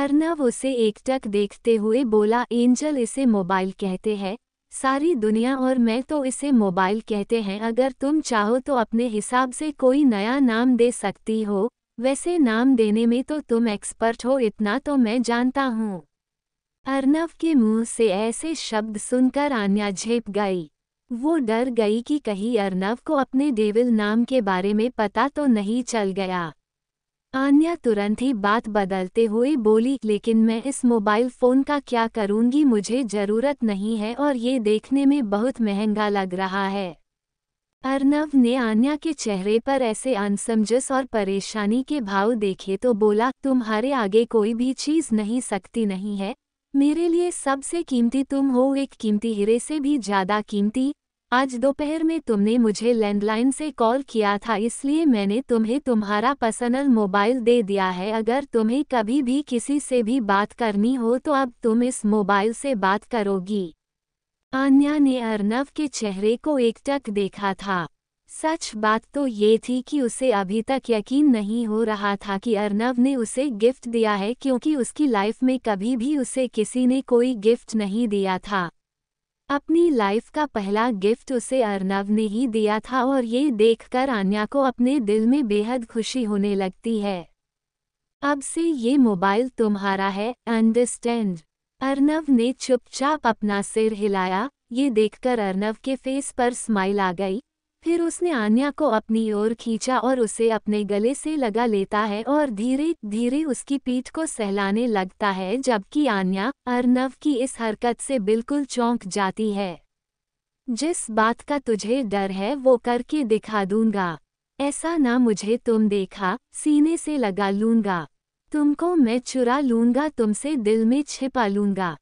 अर्नव उसे एकटक देखते हुए बोला एंजल इसे मोबाइल कहते हैं सारी दुनिया और मैं तो इसे मोबाइल कहते हैं अगर तुम चाहो तो अपने हिसाब से कोई नया नाम दे सकती हो वैसे नाम देने में तो तुम एक्सपर्ट हो इतना तो मैं जानता हूँ अर्नव के मुंह से ऐसे शब्द सुनकर आन्या झेप गई वो डर गई कि कहीं अर्नव को अपने डेविल नाम के बारे में पता तो नहीं चल गया आन्या तुरंत ही बात बदलते हुए बोली लेकिन मैं इस मोबाइल फ़ोन का क्या करूँगी मुझे ज़रूरत नहीं है और ये देखने में बहुत महंगा लग रहा है अर्नव ने आन्या के चेहरे पर ऐसे अनसमजस और परेशानी के भाव देखे तो बोला तुम्हारे आगे कोई भी चीज़ नहीं सकती नहीं है मेरे लिए सबसे कीमती तुम हो एक कीमती हीरे से भी ज़्यादा कीमती आज दोपहर में तुमने मुझे लैंडलाइन से कॉल किया था इसलिए मैंने तुम्हें तुम्हारा पर्सनल मोबाइल दे दिया है अगर तुम्हें कभी भी किसी से भी बात करनी हो तो अब तुम इस मोबाइल से बात करोगी आन्या ने अर्नव के चेहरे को एकटक देखा था सच बात तो ये थी कि उसे अभी तक यकीन नहीं हो रहा था कि अर्नव ने उसे गिफ्ट दिया है क्योंकि उसकी लाइफ में कभी भी उसे किसी ने कोई गिफ्ट नहीं दिया था अपनी लाइफ का पहला गिफ्ट उसे अर्नव ने ही दिया था और ये देखकर आन्या को अपने दिल में बेहद खुशी होने लगती है अब से ये मोबाइल तुम्हारा है अंडरस्टैंड अर्नव ने चुपचाप अपना सिर हिलाया ये देखकर अर्नव के फेस पर स्माइल आ गई फिर उसने आन्या को अपनी ओर खींचा और उसे अपने गले से लगा लेता है और धीरे धीरे उसकी पीठ को सहलाने लगता है जबकि आन्या अर्नव की इस हरकत से बिल्कुल चौंक जाती है जिस बात का तुझे डर है वो करके दिखा दूंगा ऐसा ना मुझे तुम देखा सीने से लगा लूंगा तुमको मैं चुरा लूंगा तुमसे दिल में छिपा लूंगा